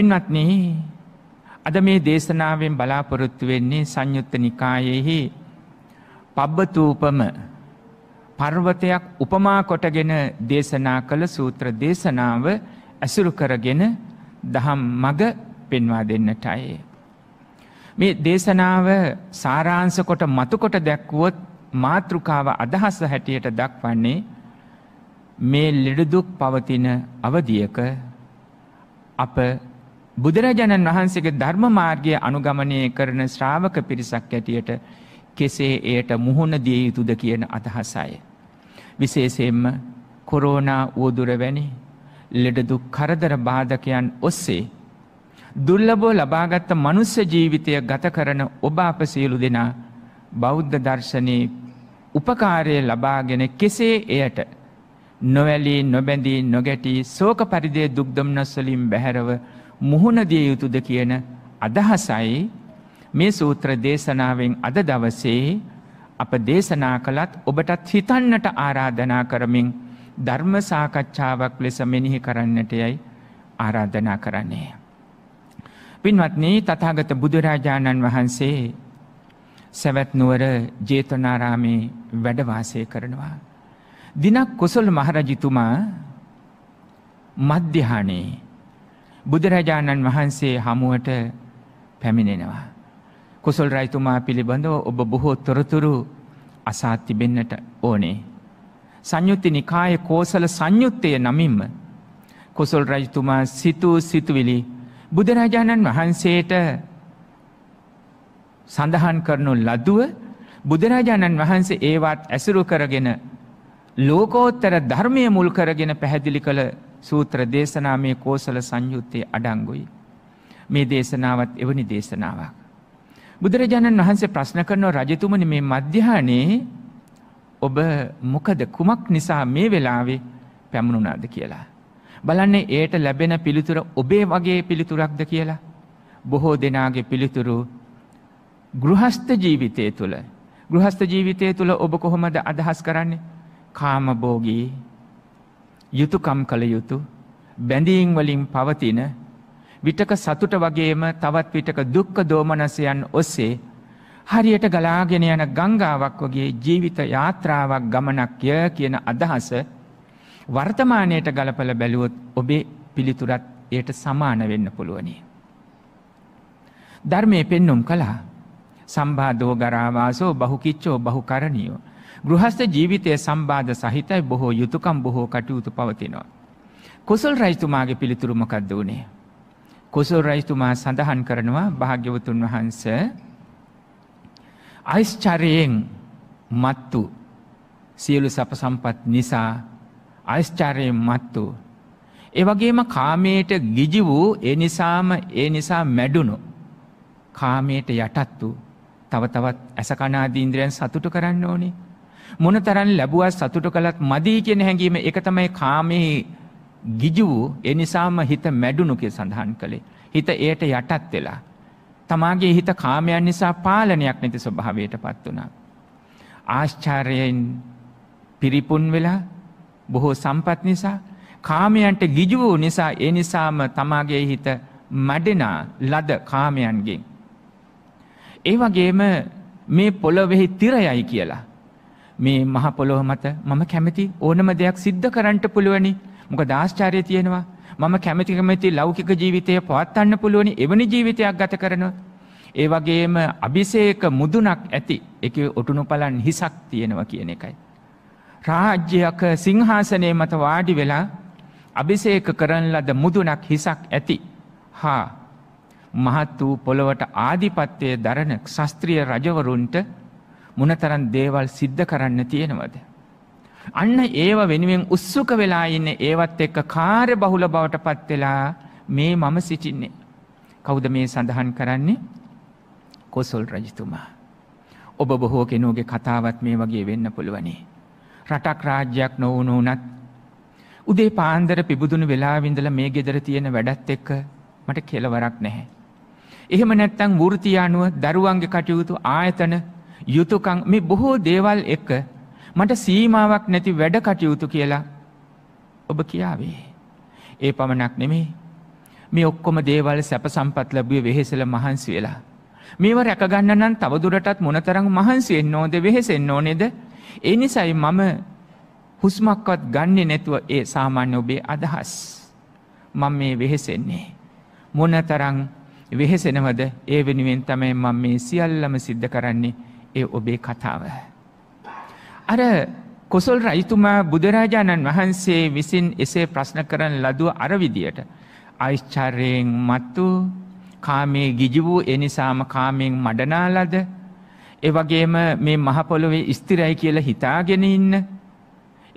පින්වත්නේ අද මේ දේශනාවෙන් බලාපොරොත්තු වෙන්නේ සංයුත්ත නිකායෙහි පබ්බතූපම පර්වතයක් උපමා කොටගෙන දේශනා කළ සූත්‍ර දේශනාව ඇසුරු කරගෙන දහම් මග පෙන්වා දෙන්නටයි. මේ දේශනාව සාරාංශ කොට මතුකොට දැක්වුවොත් මාතෘකාව අදහස හැටියට දක්වන්නේ මේ ලෙඩදුක් පවතින අවධියක අප බුදුරජාණන් වහන්සේගේ ධර්ම මාර්ගය අනුගමනය කරන ශ්‍රාවක පිරිසක් ඇටියට කෙසේ එයට මුහුණ දිය යුතුද කියන අදහසය. විශේෂයෙන්ම කොරෝනා වූදුර වැනි ලෙඩදු කරදර බාධකයන් ඔස්සේ දුර්ලබෝ ලබාගත්ත මනුස්්‍ය ජීවිතය ගත කරන ඔබ අප සියලු දෙනා බෞද්ධ දර්ශනයේ උපකාරය ලබාගෙන කෙසේ එයට නොවැලී නොබැඳී නොගැටී සෝක පරිදේ දුක්දම්නස්වලින් බැහැරව මුහුණදිය යුතුද කියන අදහසයි මේ සූත්‍ර දේශනාවෙන් අද දවසේ අප දේශනා කළත් ඔබටත් හිතන්නට ආරාධනා කරමින් ධර්ම සාකච්ඡාවක් ලෙස මෙනෙහි කරන්නට යයි ආරාධනා කරන්නේ. පින්වත්නී තථාගත බුදුරජාණන් වහන්සේ සැවැත් නුවර ජේතවනාරාමේ වැඩ වාසය කරනවා. දිනක් කුසල මහරජතුමා මධ්‍යහානේ බුදුරජාණන් වහන්සේ හමුවට පැමිණෙනවා. කුසල් රයිතුමා පිළිබඳව ඔබ බොහෝ තොරතුරු අසා තිබෙන්නට ඕනේ. සංයුත්ති නිකාය කෝසල සංයුත්තය නමින්ම කුසල් රජතුමා සිතූ සිතුවිලි බුදුරජාණන් වහන්සේට සඳහන් කරනු ලදුව බුදුරජාණන් වහන්සේ ඒවත් ඇසුරු කරගෙන ලෝකෝත්තර ධර්මය මුල් කරගෙන පැහැදිලි කළ සූත්‍ර දේශනා මේ කෝසල සංයුත්තයේ අඩංගුයි. මේ දේශනාවත් එවැනි දේශනාවක්. බුදුරජාණන් වහන්සේ ප්‍රශ්න කරනව රජතුමනි මේ මධ්‍යහනේ ඔබ මොකද කුමක් නිසා මේ වෙලාවේ පැමුණුනාද කියලා. බලන්නේ ඒයට ලැබෙන පිළිතුර ඔබේ වගේ පිළිතුරක්ද කියලා. බොහෝ දෙනාගේ පිළිතුරු ගෘහස්ත ජීවිතය තුළ ගෘහස්ත ජීවිතය තුළ ඔබ කොහොමද අදහස් කරන්නේ කාමබෝගී යුතුයකම් කළ යුතු බැඳීම් වලින් පවතින විටක සතුට වගේම තවත් විටක දුක්ඛ දෝමනසයන් ඔස්සේ හරියට ගලාගෙන යන ගංගාවක් වගේ ජීවිත යාත්‍රාවක් ගමනක්ය කියන අදහස වර්තමානයට ගලපල බැලුවොත් ඔබේ පිළිතුරත් එයට සමාන වෙන්න පුළුවනි. ධර්මය පෙන්නුම් කළා සම්බාධෝ ගරාවාසෝ බහු කිච්චෝ බහු කරණියෝ ගෘහස්ත ජීවිතය සම්බාධ සහිතයි බොහෝ යුතුකම් බොහෝ කටයුතු පවතිනවා. කුසල් රයිස්තුමාගේ පිළිතුරුමකක්ද වනේ. කුසල් රයිස්තුමා සඳහන් කරනවා භාග්‍යවතුන් වහන්ස අයිස්චරයෙන් මත්තු සියලු සප සම්පත් නිසා අයිස්චාරයෙන් මත්තු. ඒවගේම කාමයට ගිජි වූ ඒ නිසාම ඒ නිසා මැඩුණු කාමයට යටත්තු තව තවත් ඇසකනාදීන්ද්‍රයන් සතුටු කරන්න ඕනේ මොනතරම් ලැබුවා සතුට කළත් මදි කියන හැඟීම ඒක තමයි කාමයේ ගිජු වූ ඒ නිසාම හිත මැඩුණු කිය සඳහන් කළේ. හිත එයට යටත් වෙලා. තමාගේ හිත කාමයන් නිසා පාලනයක් නැති ස්වභාවයට පත් වුණා. ආශ්චාර්යයෙන් පිරිපුන් වෙලා බොහෝ සම්පත් නිසා කාමයන්ට ගිජු වූ නිසා ඒ නිසාම තමාගේ හිත මැඩෙන ලද කාමයන්ගෙන්. ඒ වගේම මේ පොළොවෙහි තිරයයි කියලා මේ මහ පොළොව මත මම කැමති ඕනම දෙයක් සිද්ධ කරන්නට පුළුවනි. මොකද ආශ්චර්යය තියෙනවා. මම කැමති කැමති ලෞකික ජීවිතය පවත්වන්න පුළුවනි. එවැනි ජීවිතයක් ගත කරනවා. ඒ වගේම අභිෂේක මුදුනක් ඇති. ඒකේ ඔටුනුපලන් හිසක් තියෙනවා කියන එකයි. රාජ්‍යයක සිංහාසනයේ මත වාඩි වෙලා අභිෂේක කරන ලද මුදුනක් හිසක් ඇති. හා මහත් වූ පොළොවට ආධිපත්‍යය දරන ශාස්ත්‍රීය රජවරුන්ට මොනතරම් දේවල් සිද්ධ කරන්න තියෙනවද. අන්න ඒව වෙනුවෙන් උත්සුක වෙලා ඉන්න ඒවත් එක්ක කාර්ය බහුල බවට පත්වෙලා මේ මම සිටින්නේ. කෞද මේ සඳහන් කරන්නේ කොසොල් රජතුමා. ඔබ බොහෝ කෙනෝගේ කතාවත් මේ වගේ වෙන්න පුළුවනේ. රටක් රාජ්‍යයක් නොවුණු වනත් උදේ පාන්දර පිබුදුණු වෙලාවිඳල මේ ගෙදර තියෙන වැඩත් එක්ක මට කෙලවරක් නැහැ. එහෙම නැත්තං වෘතිය අනුව දරුවන්ගේ කටයුතු ආයතන යුතුයකම් මේ බොහෝ දේවල් එක මට සීමාවක් නැති වැඩ කටයුතු කියලා ඔබ කියාවේ. ඒ පමණක් නෙමේ. මේ ඔක්කොම දේවල් සැප සම්පත් ලැබුවේ වෙහෙසල මහන්සි වෙලා. මේව රැකගන්න නම් තවදුරටත් මොනතරම් මහන්සි වෙන්න ඕනද වෙහෙසෙන්න ඕනේද? ඒ නිසායි මම හුස්මක්වත් ගන්නෙ නැතුව ඒ සාමාන්‍ය ඔබේ අදහස්. මම මේ වෙහෙසෙන්නේ. මොනතරම් වෙහෙසෙනවද ඒ වෙනුවෙන් තමයි මම මේ සියල්ලම සිද්ධ කරන්නේ. ඒ ඔබේ කතාව. අර කොසල් රජතුමා බුදුරජාණන් වහන්සේ විසින් එසේ ප්‍රශ්න කරන ලදුව අරවිදියට. අයිශ්චර්යෙන් මත්තු කාමේ ගිජි වූ එනිසාම කාමෙන් මඩනාලද එවගේම මේ මහපොළොවේ ස්තිරයි කියලා හිතාගෙන ඉන්න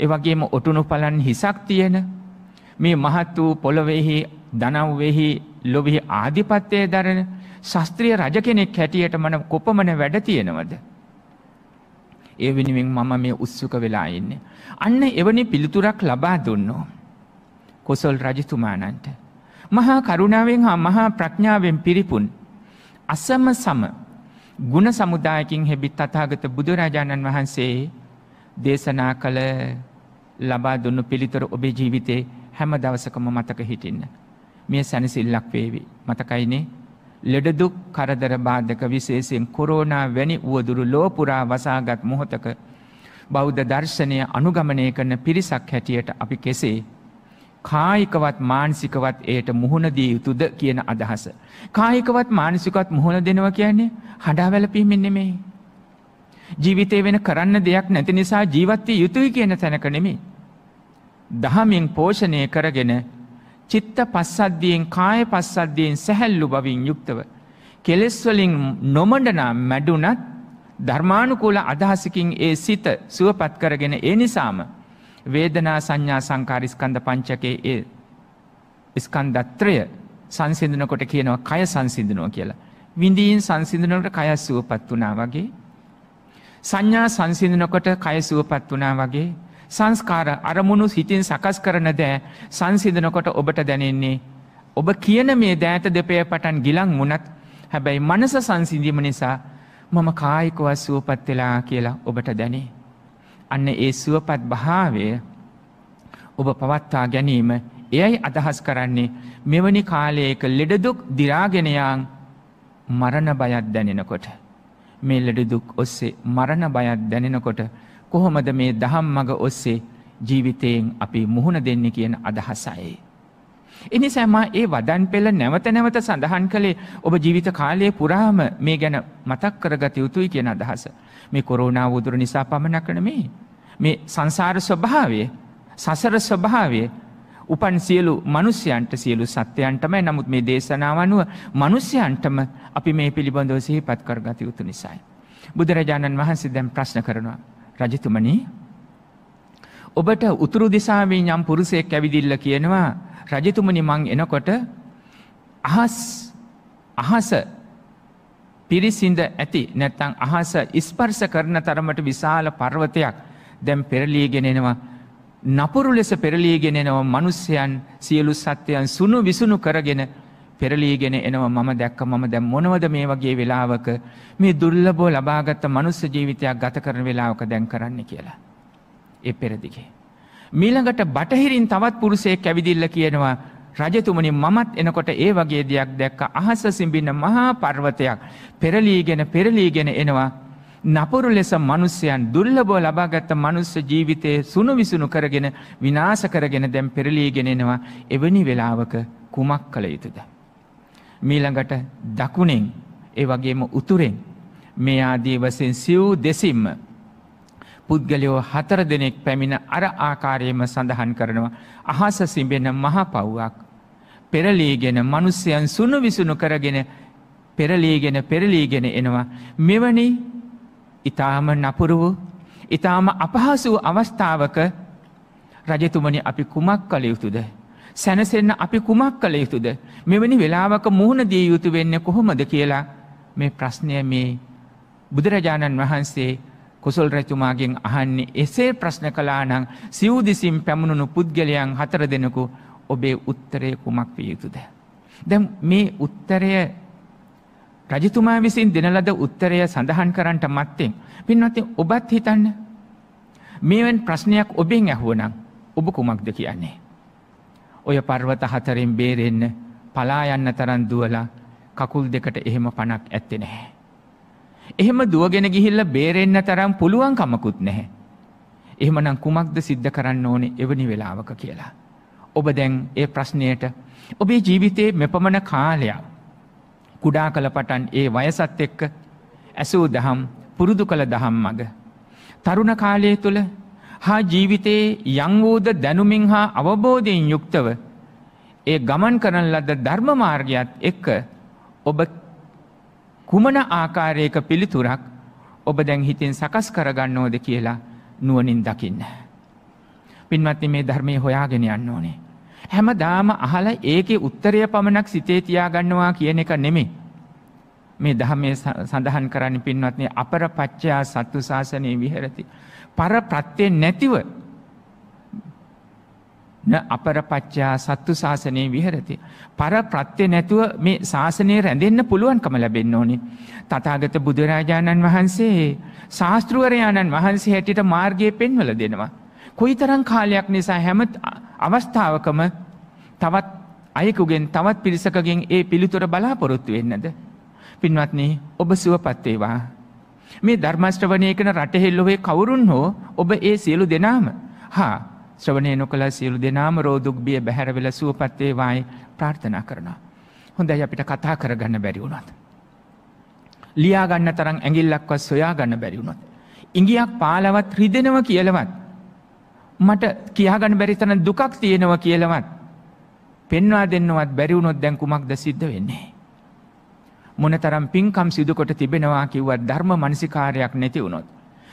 එවගේම ඔටුනු පලන් හිසක් තියෙන මේ මහත් වූ පොළොවෙහි දනව්වෙහි ලොවෙහි ආධිපත්තය දරන ශාස්ත්‍රීය රජ කෙනෙක් හැටියට මන කොපමණ වැඩ තියෙනවද? ඒ වෙනුවෙන් මම මේ උත්සුක වෙලා ඉන්නේ. අන්න එවැනි පිළිතුරක් ලබා දුන්නෝ. කොසල් රජතුමාණන්ට. මහා කරුණාවෙන් හා මහා ප්‍රඥාවෙන් පිරිපුන් අසම සම ගුණ සමුදායකින් හැබිත් තථාගත බුදුරජාණන් වහන්සේ දේශනා කළ ලබා දුන්නු පිළිතුර ඔබේ ජීවිතේ හැම දවසකම මතක හිටින්න. මේ සැනසිල්ලක් වේවි. මතකයිනේ ලෙඩදුක් කරදර බාධක විශේෂයෙන් කොරෝනා වැනි වුවදුරු ලෝපුරා වසාගත් මොහොතක බෞද්ධ දර්ශනය අනුගමනය කරන පිරිසක් හැටියට අපි කෙසේ. කායිකවත් මානසිකවත් එයට මුහුණදී යුතුද කියන අදහස. කායිකවත් මානසිකවත් මුහුණ දෙනව කියන්නේ හඩා වැලපීමෙන් නෙමේ. ජීවිතය වෙන කරන්න දෙයක් නැති නිසා ජීවත්වය යුතුයි කියන තැනක නෙමේ. දහමින් පෝෂණය කරගෙන චිත්ත පස්සද්ධියෙන් කාය පස්සද්ධියෙන් සැහැල්ලු බවින් යුක්තව. කෙලෙස්වලින් නොමඩනා මැඩුනත් ධර්මානුකූල අදහසකින් ඒ සිත සුවපත් කරගෙන ඒ නිසාම වේදනා සංඥා සංකාර ස්කන්ධ පංචකයේ ඒ ස්කන්ධත්‍රය සංසිඳනකොට කියනවා කය සංසිඳනවා කියලා. විඳීන් සංසිඳනකට කය සුවපත් වනා වගේ. සංඥා සංසිඳනකොට කය සුවපත් වනා වගේ සංස්කාර අරමුණු සිතින් සකස් කරන දෑ සංසිදනකොට ඔබට දැනෙන්නේ. ඔබ කියන මේ දෑත දෙපය පටන් ගිලං වුනත් හැබැයි මනස සංසිදීම නිසා මම කායිකවත් සුවපත් වෙලා කියලා ඔබට දැනේ. අන්න ඒ සුවපත් භාවය ඔබ පවත්තා ගැනීම එයයි අදහස් කරන්නේ මෙවැනි කාලයක ලෙඩදුක් දිරාගෙනයාන් මරණ බයත් දැනෙනකොට. මේ ලෙඩදුක් ඔස්සේ මරණ බයත් දැනෙනකොට කොහොමද මේ දහම් මඟ ඔස්සේ ජීවිතයෙන් අපි මුහුණ දෙන්න කියන අදහසයි. එනිසා මා ඒ වදන් පෙළ නැවත නැවත සඳහන් කළේ ඔබ ජීවිත කාලය පුරාම මේ ගැන මතක් කරගත යුතුයි කියන අදහස. මේ කොරෝනාව උදුර නිසා පමණක් නෙමේ. මේ සංසාර ස්වභාවය, සසර ස්වභාවය උපන් සියලු මිනිසයන්ට සියලු සත්වයන්ටමයි. නමුත් මේ දේශනාව අනුව මිනිසයන්ටම අපි මේ පිළිබඳව සිහිපත් කරගත යුතු නිසායි. බුදුරජාණන් වහන්සේ දැන් ප්‍රශ්න කරනවා රජතුමනි ඔබට උතුරු දිසාවේ යම් පුරුෂයෙක් ඇවිදිල්ල කියනවා රජතුමනි මං එනකොට අහස් අහස පිරිසිඳ ඇති නැත්තං අහස ඉස්පර්ස කරන තරමට විශාල පර්වතයක් දැම් පෙරලීගෙනෙනවා නපුරු ලෙස පෙරලීගෙනෙනවා මනුස්්‍යයන් සියලු සත්‍යයන් සුණු විසුණු කරගෙන පෙරලීගෙන එනවා මම දැක්ක මම දැන් මොනවද මේ වගේ වෙලාවක මේ දුර්ලභව ලබාගත් මනුස්ස ජීවිතයක් ගත කරන වෙලාවක දැන් කරන්න කියලා. ඒ පෙරදිගේ. මීළඟට බටහිරින් තවත් පුරුෂයෙක් ඇවිදිල්ල කියනවා රජතුමනි මමත් එනකොට ඒ වගේ දෙයක් දැක්ක අහස සිඹින්න මහා පර්වතයක් පෙරලීගෙන පෙරලීගෙන එනවා නපුරු ලෙස මනුස්සයන් දුර්ලභව ලබාගත් මනුස්ස ජීවිතයේ සුණුවිසුණු කරගෙන විනාශ කරගෙන දැන් පෙරලීගෙන එනවා එවැනි වෙලාවක කුමක් කළ යුතුද මීළඟට දකුණෙන් ඒ වගේම උතුරෙන් මේ ආදී වසෙන් සිව් දෙසිම්ම පුද්ගලයෝ හතර දෙනෙක් පැමිණ අර ආකාරයම සඳහන් කරනවා අහස සිඹෙන මහා පව්වක් පෙරලීගෙන මනුස්්‍යයන් සුනු විසුණු කරගෙන පෙරලීගෙන පෙරලීගෙන එනවා මෙවැනි ඉතාම නපුරු වූ ඉතාම අපහසු අවස්ථාවක රජතුමනි අපි කුමක් කළ යුතුද සැනසෙන්න අපි කුමක් කළ යුතුද. මෙවැනි වෙලාවක මුහුණ දිය යුතු වෙන්න කොහොමද කියලා මේ ප්‍රශ්නය මේ බුදුරජාණන් වහන්සේ කුසල් රැතුමාගෙන් අහන්නේ එසේ ප්‍රශ්න කලා නං සිව්දිසිම් පැමුණුණු පුද්ගලයන් හතර දෙනකු ඔබේ උත්තරය කුමක් විය යුතුද. දැ මේ උත්තරය රජතුමා විසින් දෙනලද උත්තරය සඳහන් කරන්නට මත්තෙන්. පින්වත්ති ඔබත් හිතන්න මේවන් ප්‍රශ්නයක් ඔබෙන් ඇහුවනම් ඔබ කුමක්ද කියන්නේ. ඔය පර්වත හතරෙන් බේරෙන්න පලා යන්න තරන් දුවලා කකුල් දෙකට එහෙම පණක් ඇත්තෙ නැහැ. එහෙම දුවගෙන ගිහිල්ල බේරෙන්න තරම් පුළුවන් කමකුත් නැහැ. එහෙමනම් කුමක්ද සිද්ධ කරන්න ඕනේ එවැනි වෙලාවක කියලා. ඔබ දැන් ඒ ප්‍රශ්නයට ඔබේ ජීවිතයේ මෙපමණ කාලයක් කුඩා කළ පටන් ඒ වයසත් එක්ක ඇසූ දහම් පුරුදු කළ දහම් මග. තරුණ කාලය තුළ හා ජීවිතයේ යංවූද දැනුමින් හා අවබෝධයෙන් යුක්තව ඒ ගමන් කරන ලද ධර්මමාර්ගයත් එක්ක ඔබ කුමන ආකාරයක පිළිතුරක් ඔබ දැන් හිතෙන් සකස් කරගන්න ඕද කියලා නුවනින් දකින්න. පින්වත්ති මේ ධර්මය හොයාගෙන යන්න ඕනේ. හැම දාම අහල ඒකෙ උත්තරය පමණක් සිතේ තියාගන්නවා කියන එක නෙමේ. මේ දහමේ සඳහන් කරන්න පින්වත්නේ අපර පච්චයා සත්තු ශාසනය විහරති. පර ප්‍රත්්‍යයෙන් නැතිව අපරපච්චා සත්තු ශාසනය විහරති. පර ප්‍රත්්‍යය නැතුව මේ ශාසනය රැඳෙන්න්න පුළුවන්කම ලැබෙන්න ඕනි. තතාගත බුදුරාජාණන් වහන්සේ ශාස්තෘවරයාණන් වහන්සේ හැටිට මාර්ගය පෙන්වල දෙනවා. කොයි තරං කාලයක් නිසා හැමත් අවස්ථාවකම තවත් අයකුගෙන් තවත් පිරිසකගෙන් ඒ පිළිතුර බලාපොරොත්තු වෙන්නද. පින්වත්න්නේ ඔබ සුවපත්තේවා. මේ ධර්මශ්‍රවනය කන රටහෙල්ලොවේ කවුරුන් හෝ ඔබ ඒ සියලු දෙනාම හා ශ්‍රවනය නොකළ සියලු දෙනාම රෝදුක් බිය බැහැරවෙල සුවපත්වේවායි ප්‍රාර්ථනා කරනවා. හොඳයි අපිට කතා කරගන්න බැරිවුණොත්. ලියාගන්න තරම් ඇඟිල්ලක්වත් සොයා ගන්න බැරිවුණොත්. ඉඟියක් පාලවත් රිදෙනව කියලවත්. මට කියාගන්න බැරිතන දුකක් තියෙනව කියලවත්. පෙන්වා දෙන්නවත් බැරිවුණොත් දැන් කුමක් ද සිද්ධ වෙන්නේ. මොනතරම් පින්කම් සිදුකොට තිබෙනවා කිව්වත් ධර්ම මනසිකාරයක් නැති වුණොත්.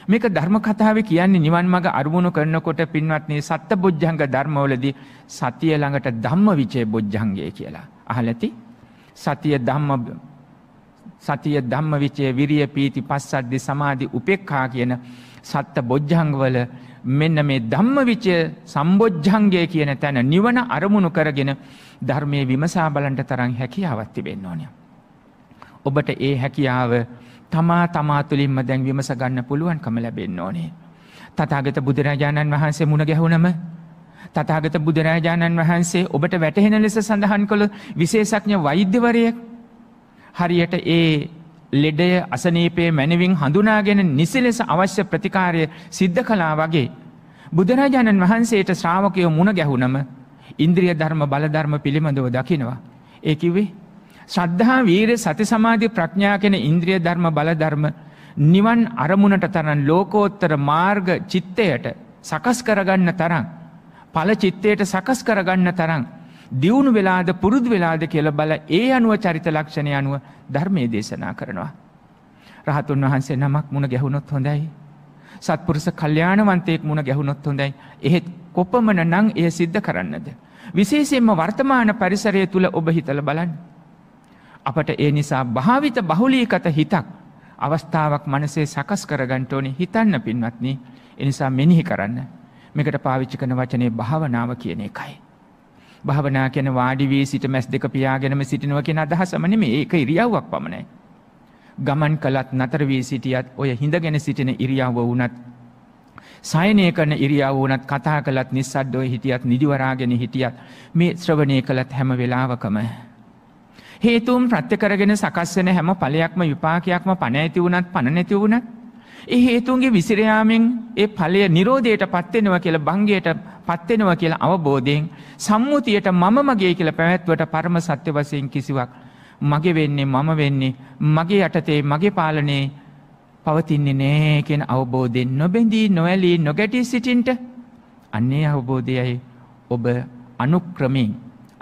මේක ධර්ම කතාව කියන්නේ නිවන් මඟ අරමුණු කරනකොට පින්වත්නේ සත්ත බොජ්ජංග ධර්මවලදී සතිය ළඟට ධම්ම විචේ බොජ්ජංගය කියලා. අහලති සතිය ධම්ම සතිය ධම්ම විචේ විරිය පීති පස්සද්දි සමාධි උපෙක්ඛා කියන සත්ත බොජ්ජංගවල මෙන්න මේ ධම්ම විචය සම්බොජ්ජංගය කියන තැන නිවන අරමුණු කරගෙන ධර්මය විමසා බලන්ට තරම් හැකියාවත් තිබෙන්න ඕනෑ. ඔබට ඒ හැකියාව තමා තමා තුළින්ම දැන් විමස ගන්න පුළුවන්කම ලැබෙන්න ඕනේ. තතාගත බුදුරජාණන් වහන්සේ මුණ ගැහුණම තතාගත බුදුරජාණන් වහන්සේ ඔබට වැටහෙන ලෙස සඳහන් කළ විශේෂඥ වෛද්‍යවරයෙක් හරියට ඒ ලෙඩය අසනීපයේ මැනවින් හඳුනාගෙන නිසි ලෙස අවශ්‍ය ප්‍රතිකාරය සිද්ධ කලා වගේ බුදුරජාණන් වහන්සේට ශ්‍රාවකයෝ මුණ ගැහුණම ඉන්ද්‍රිය ධර්ම බලධර්ම පිළිබඳව දකිනවා. ඒ කිවේ සද්ධහා වීර සති සමාධි ප්‍රඥා කෙන ඉන්ද්‍රිය ධර්ම බලධර්ම නිවන් අරමුණට තරන් ලෝකෝත්තර මාර්ග චිත්තයට සකස් කරගන්න තරං. පල චිත්තයට සකස් කරගන්න තරං. දියුණු වෙලාද පුරුදු වෙලාද කියල බල ඒ අනුව චරිත ලක්ෂණය අනුව ධර්මය දේශනා කරනවා. රහතුන් වහන්සේ නමක් මුණ ගැහුණොත් හොඳයි. සත්පුරුස කල්්‍යානවන්තයෙක් මුණ ගැහුණොත් හොඳයි. එහෙත් කොපමන නං එය සිද්ධ කරන්නද. විශේෂයෙන්ම වර්තමාන පරිසරය තුළ ඔබ හිතල බලන්න. අපට ඒ නිසා භාවිත බහුලීකත හිතක් අවස්ථාවක් මනසේ සකස් කරගන්ට ඕනේ හිතන්න පින්වත්නි එනිසා මෙනිහි කරන්න මේකට පාවිච්චි කන වචනේ භාවනාව කියන එකයි. භාවනා කියන වාඩිවී සිට මැස් දෙක පියාගෙනම සිටිනව කියෙන අදහසමන මේ ඒක ඉරියව්වක් පමණයි. ගමන් කළත් නතරවී සිටියත් ඔය හිඳගෙන සිටින ඉරියව්ව වුනත් සයනය කරන ඉරියා වනත් කතා කළත් නිස්සද්දෝය හිටියත් නිදිවරාගෙන හිටියත් මේ ශ්‍රවණය කළත් හැම වෙලාවකම. හේතුම් ප්‍රත්‍ය කරගෙන සකස් වෙන හැම ඵලයක්ම විපාකයක්ම පණ ඇති වුණත් පණ නැති වුණත් ඒ හේතුන්ගේ විසිර යාමෙන් ඒ ඵලය Nirodhaටපත් වෙනවා කියලා භංගයටපත් වෙනවා කියලා අවබෝධයෙන් සම්මුතියට මම මගේ කියලා පැවැත්වට පරම සත්‍ය වශයෙන් කිසිවක් මගේ වෙන්නේ මම වෙන්නේ මගේ යටතේ මගේ පාලනේ පවතින්නේ නෑ කියන අවබෝධයෙන් නොබැඳී නොඇලී නොගැටී සිටින්ට අන්නේ අවබෝධයයි ඔබ අනුක්‍රමින්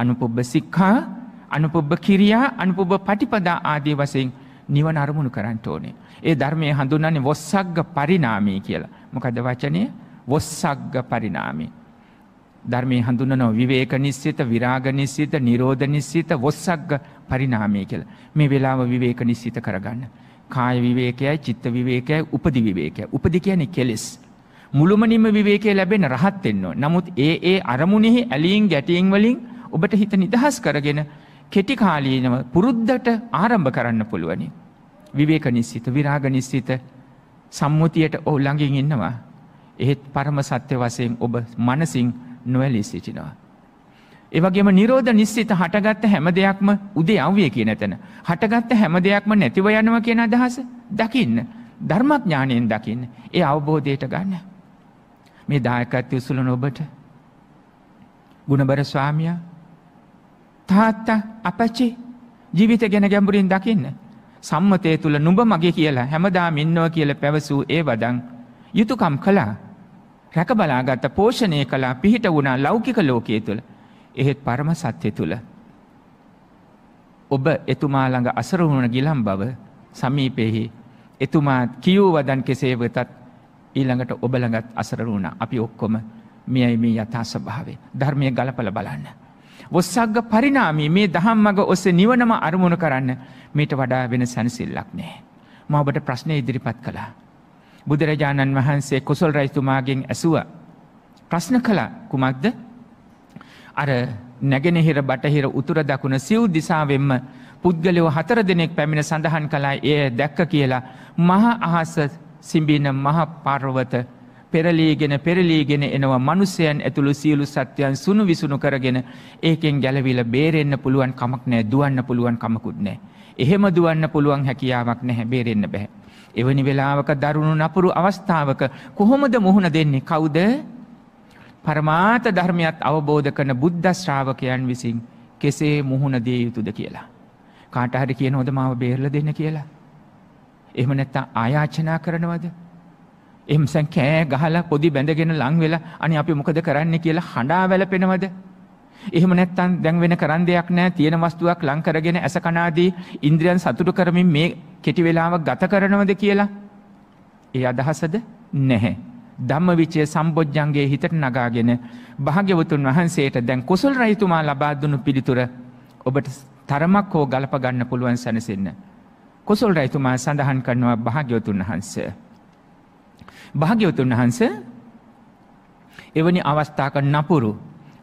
අනුපුබ්බ සික්ඛා අනුපුබ්බ කිරියා අනුපුබ පටිපදා ආදී වසයෙන් නිවන අරමුණු කරන්න ඕනේ. ඒ ධර්මය හඳුන්නන්නේ වොස්සක්ග පරිනාමී කියලා. මොකද වචනය වොස්සක්ග පරිනාමී. ධර්මය හඳුන්නනෝ විවේක නිස්සිත විරාග නිස්සිත නිරෝධ නිස්සිත වොස්සක්ග පරිනාමය කියල. මේ වෙලාව විවේක නිස්සිත කරගන්න. කාය විවේකයයි චිත්ත විවේකය උපදි විවේකය උපදි කියන කෙලෙස්. මුළුමනිම විවේකය ලැබෙන රහත් එන්නෝ. නමුත් ඒ ඒ අරමුණෙහි ඇලීන් ගැටීන් වලින් ඔබට හිත නිදහස් කරගෙන කෙටිකාලීනව පුරුද්ධට ආරම්භ කරන්න පුළුවනි. විවේක නිස්සිත විරාග නිස්සිත සම්මුතියට ඔහු ළඟින් ඉන්නවා. එහෙත් පරම සත්‍ය වසයෙන් ඔබ මනසින් නොවැලී සිටිනවා. ඒවගේම නිරෝධ නිස්සිත හටගත්ත හැම දෙයක්ම උදේ අව්විය කිය නැතැන. හටගත්ත හැම දෙයක්ම නැතිව යනවා කියන අදහස දකින්න. ධර්මඥානයෙන් දකින්න. ඒ අවබෝධයට ගන්න. මේ දායකත්ය උසුලන ඔබට ගුණබර ස්වාමයා තාත්තා අපච්චි ජීවිත ගැන ගැඹුරින් දකින්න. සම්මතය තුළ නුඹ මගේ කියලා හැමදා මෙන්නව කියල පැවසූ ඒ වදන් යුතුකම් කලා රැක බලාගත්ත පෝෂණය කලා පිහිට වුණා ලෞකික ලෝකයේ තුළ එහෙත් පරම සත්‍යය තුළ. ඔබ එතුමා ළඟ අසරවුණ ගිලම් බව සමීපෙහි එතුමා කියූ වදන් කෙසේ වෙතත් ඊළඟට ඔබළඟත් අසර වුණ අපි ඔක්කොම මෙයයි මේ යථා ස්වභාවේ ධර්මය ගලපල බලන්න. ඔස්සක්ග පරිනාමී මේ දහම් මඟ ඔස්සේ නිවනම අරමුණ කරන්න මේට වඩා වෙන සැනසිල්ලක් නෑ. ම ඔබට ප්‍රශ්නය ඉදිරිපත් කළා. බුදුරජාණන් වහන්සේ කොසල් රයිතුමාගෙන් ඇසුව. ප්‍රශ්න කළ කුමක්ද අර නැගෙනහිර බටහිර උතුර දකුණ සිව් දිසාවෙන්ම පුද්ගලයෝ හතර දෙනෙක් පැමිණ සඳහන් කලා එය දැක්ක කියලා මහා අහස සිඹින මහ පර්වත පෙරලීගෙන පෙරලීගෙන එනවා මිනිසයන් ඇතුළු සියලු සත්‍යයන් සුණු විසුණු කරගෙන ඒකෙන් ගැලවිලා බේරෙන්න පුළුවන් කමක් නැහැ දුවන්න පුළුවන් කමකුත් නැහැ. එහෙම දුවන්න පුළුවන් හැකියාවක් නැහැ බේරෙන්න බෑ. එවැනි වෙලාවක දරුණු නපුරු අවස්ථාවක කොහොමද මුහුණ දෙන්නේ කවුද? පරමාර්ථ ධර්මයත් අවබෝධ කරන බුද්ධ ශ්‍රාවකයන් විසින් කෙසේ මුහුණ දිය යුතුද කියලා. කාට හරි කියනවද මාව බේරලා දෙන්න කියලා? එහෙම නැත්නම් ආයාචනා කරනවද? එම්සන් කෑ ගහලා පොඩි බැඳගෙන ලං වෙලා අනේ අපි මොකද කරන්නේ කියලා හඬා වැළපෙනවද? එහෙම නැත්නම් දැන් වෙන කරන් දෙයක් නැහැ තියෙන වස්තුවක් ලං කරගෙන ඇස කනාදී ඉන්ද්‍රියන් සතුටු කරමින් මේ කෙටි වේලාවක් ගත කරනවද කියලා? ඒ අදහසද නැහැ. ධම්මවිචේ සම්බොජ්ජංගේ හිතට නගාගෙන භාග්‍යවතුන් වහන්සේට දැන් කුසල් රහිතුමා ලබා දුන්නු පිළිතුර ඔබට තරමක් හෝ ගලප ගන්න පුළුවන් සැනසෙන්න. කුසල් රහිතුමා සඳහන් කරනවා භාග්‍යවතුන් වහන්සේ භාග්‍යවතුන් වහන්ස එවැනි අවස්ථාක නපුරු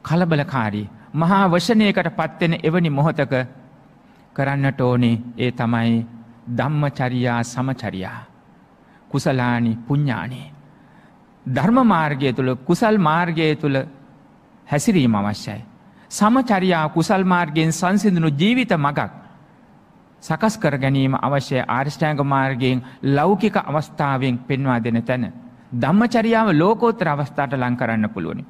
කලබලකාරී මහා වශනයකට පත්වෙන එවැනි මොහොතක කරන්නට ඕනේ ඒ තමයි ධම්මචරියා සමචරියා කුසලානි පුඤ්ඥානේ ධර්ම මාර්ගය තුළ කුසල් මාර්ගය තුළ හැසිරීම අවශ්‍යයි. සමචරියා කුසල් මාර්ගයෙන් සංසිඳනු ජීවිත මගක් සකස් කර ගැනීම අවශ්‍ය ආර්ෂ්ඨාංග මාර්ගයෙන් ලෞකික අවස්ථාවෙන් පෙන්වා දෙන තැන. ධම්මචරියාව ලෝකෝත්තර අවස්ථාට ලං කරන්න පුළුවනි.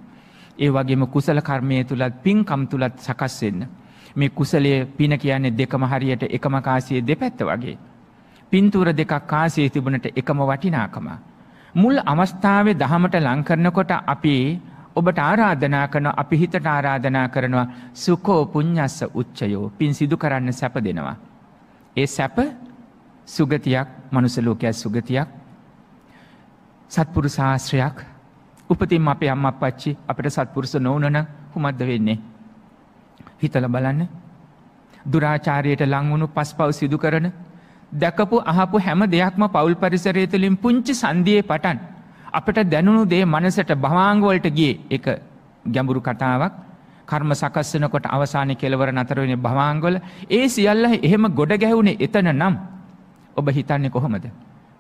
ඒ වගේම කුසල කර්මය තුළත් පින්කම් තුළත් සකස් වෙන්න. මේ කුසලයේ පින කියන්නේ දෙකම හරියට එකම කාසිය දෙපැත්ත වගේ. පින්තූර දෙකක් කාසියේ තිබුණට එකම වටිනාකම. මුල් අවස්ථාවේ දහමට ලං කරනකොට අපි ඔබට ආරාධනා කරන අපි හිතට ආරාධනා කරනවා සුකෝ පුඤ්ඤස්ස උච්චයෝ පින් සිදු කරන්න සැප දෙනවා. ඒ සැප සුගතියක් මනුසලෝකයක් සුගතියක් සත්පුරු ශාස්ත්‍රයක් උපතින් අපේ අම්ම පච්චි අපට සත්පුරුස නොවනන කුමක්ද වෙන්නේ. හිතල බලන්න දුරාචාරයට ලංවුණු පස් පව් සිදු කරන දැකපු අහපු හැම දෙයක්ම පවුල් පරිසරය තුළින් පුංචි සන්දියේ පටන් අපට දැනුණු දේ මනසට භවාංගවලට ගිය එක ගැඹුරු කතාවක් කර්ම සකස්සනකොට අවසානය කෙලවර නතරවෙන භවාංගොල ඒ සියල්ල එහෙම ගොඩ ගැහුුණේ එතන නම් ඔබ හිතන්නේ කොහොමද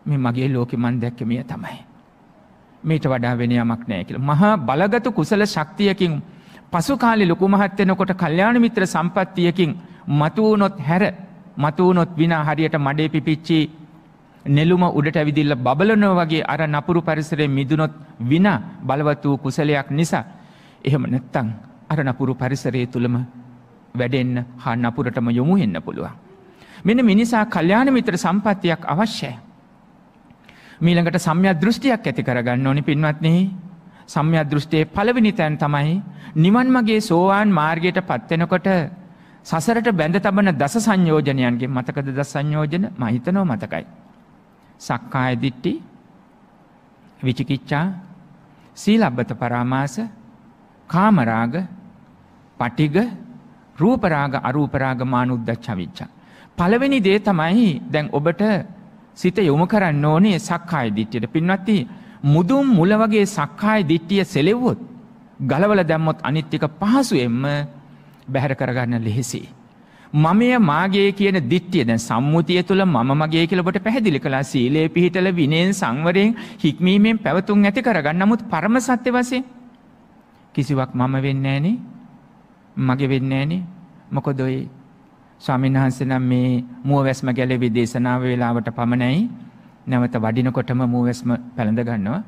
මේ මගේ ලෝකෙ මන් දැක්ක මිය තමයි. මේට වඩා වෙන යමක් නෑ කියල මහා බලගතු කුසල ශක්තියකින් පසුකාලි ලොකු මහත්වෙනකොට කල්්‍යාණ මිත්‍ර සම්පත්තියකින් මතුවනොත් හැර මතුවනොත් විනා හරියට මඩේ පිපිච්චි නෙළුම උඩට ඇවිදිල්ල බබලනව වගේ අර නපුරු පරිසරේ මිදුනොත් විනා බලවත් වූ කුසලයක් නිසා එහෙම නැත්තං අර නපුරු පරිසරයේ තුළම වැඩෙන්න හා නපුරටම යොමු වෙන්න පුළුවන්. මෙන මිනිසා කල්්‍යාන මිත්‍ර සම්පත්තියක් අවශ්‍යය. මීළඟට සම්යක් දෘෂ්ටියක් ඇති කරගන්න ඕනි පින්වත්න්නේ සම්යක් දෘෂ්ටයේ පලවිනි තැන් තමයි නිවන් මගේ සෝවාන් මාර්ගයට පත්වෙනකොට සසරට බැඳ තබන දස සංයෝජනයන්ගේ මතකද ද සංයෝජන මහිතනෝ මතකයි. සක්කාය දිට්ටි විචිකිච්චා සීලබ්බත පරාමාස කාමරාග, පටිග, රූපරාග, අරූපරාග, මානුද්දච්ච අවිච්ඡා. පළවෙනි දේ තමයි දැන් ඔබට සිත යොමු කරන්න ඕනේ සක්කාය දිට්ඨියට. පින්වත්ටි මුදුන් මුල වගේ සක්කාය දිට්ඨිය සෙලෙව්වොත් ගලවල දැම්මොත් අනිත් එක පහසුවෙන්ම බැහැර කරගන්න ලෙහෙසි. මමය මාගේ කියන දිට්ඨිය දැන් සම්මුතිය තුළ මම මගේ කියලා ඔබට පැහැදිලි කළා සීලය පිහිටල විනයෙන් සංවරයෙන් හික්මීමෙන් පැවතුම් ඇති කරගන්න. නමුත් පරම සත්‍ය වශයෙන් කිසිවක් මම වෙන්නේ නැහනේ මගේ වෙන්නේ නැහනේ මොකද ඔය ස්වාමීන් වහන්සේ නම් මේ මුවවැස්ම ගැලේ දේශනාව වේලාවට පමණයි නැවත වඩිනකොටම මුවවැස්ම පැලඳ ගන්නවා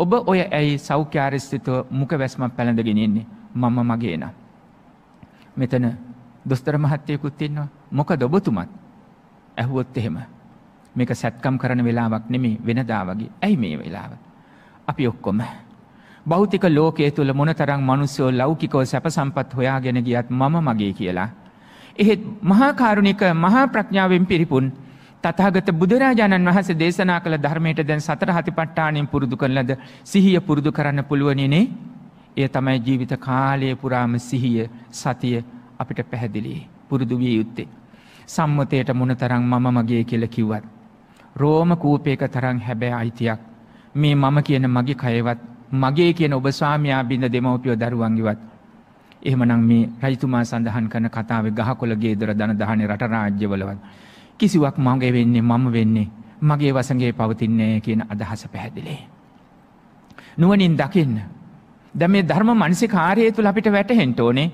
ඔබ ඔය ඇයි සෞඛ්‍යාරිස්ථිතව මුඛවැස්මක් පැලඳගෙන ඉන්නේ මම මගේ නම් මෙතන දොස්තර මහත්තයෙකුත් ඉන්නවා මොකද ඔබතුමත් ඇහුවොත් එහෙම මේක සැත්කම් කරන වෙලාවක් නෙමෙයි වෙනදා වගේ ඇයි මේ වෙලාව අපි ඔක්කොම භෞතික ලෝකයේ තුළ මොනතරම් මිනිස්සු ලෞකිකව සැප සම්පත් හොයාගෙන ගියත් මම මගේ කියලා. එහෙත් මහා කරුණික මහා ප්‍රඥාවෙන් පිරිපුන් තථාගත බුදුරජාණන් වහන්සේ දේශනා කළ ධර්මයට දැන් සතර හතිපට්ඨාණයෙන් පුරුදු කරලද සිහිය පුරුදු කරන්න පුළුවනිනේ. ඒ තමයි ජීවිත කාලය පුරාම සිහිය සතිය අපිට පැහැදිලි පුරුදු විය යුත්තේ. සම්මතයට මොනතරම් මම මගේ කියලා කිව්වත් රෝම කූපයක තරම් හැබෑ අයිතියක් මේ මම කියන මගේ කයවත් මගේ කියන ඔබ ස්වාමයා බිඳ දෙමව්පියෝ දරුවන්ගෙවත්. එහෙමනම් මේ රජතුමා සඳහන් කරන කතාවේ ගහකොළගේ දොර දන දහනේ රට රාජ්‍යවලවත් කිසිවක් මගේ වෙන්නේ මම වෙන්නේ මගේ වසඟේ පවතින්නේ කියන අදහස පැහැදිලි. නුවණින් දකින්න. දැන් මේ ධර්ම මනසිකාර්යය තුල අපිට වැටහෙන්න ඕනේ.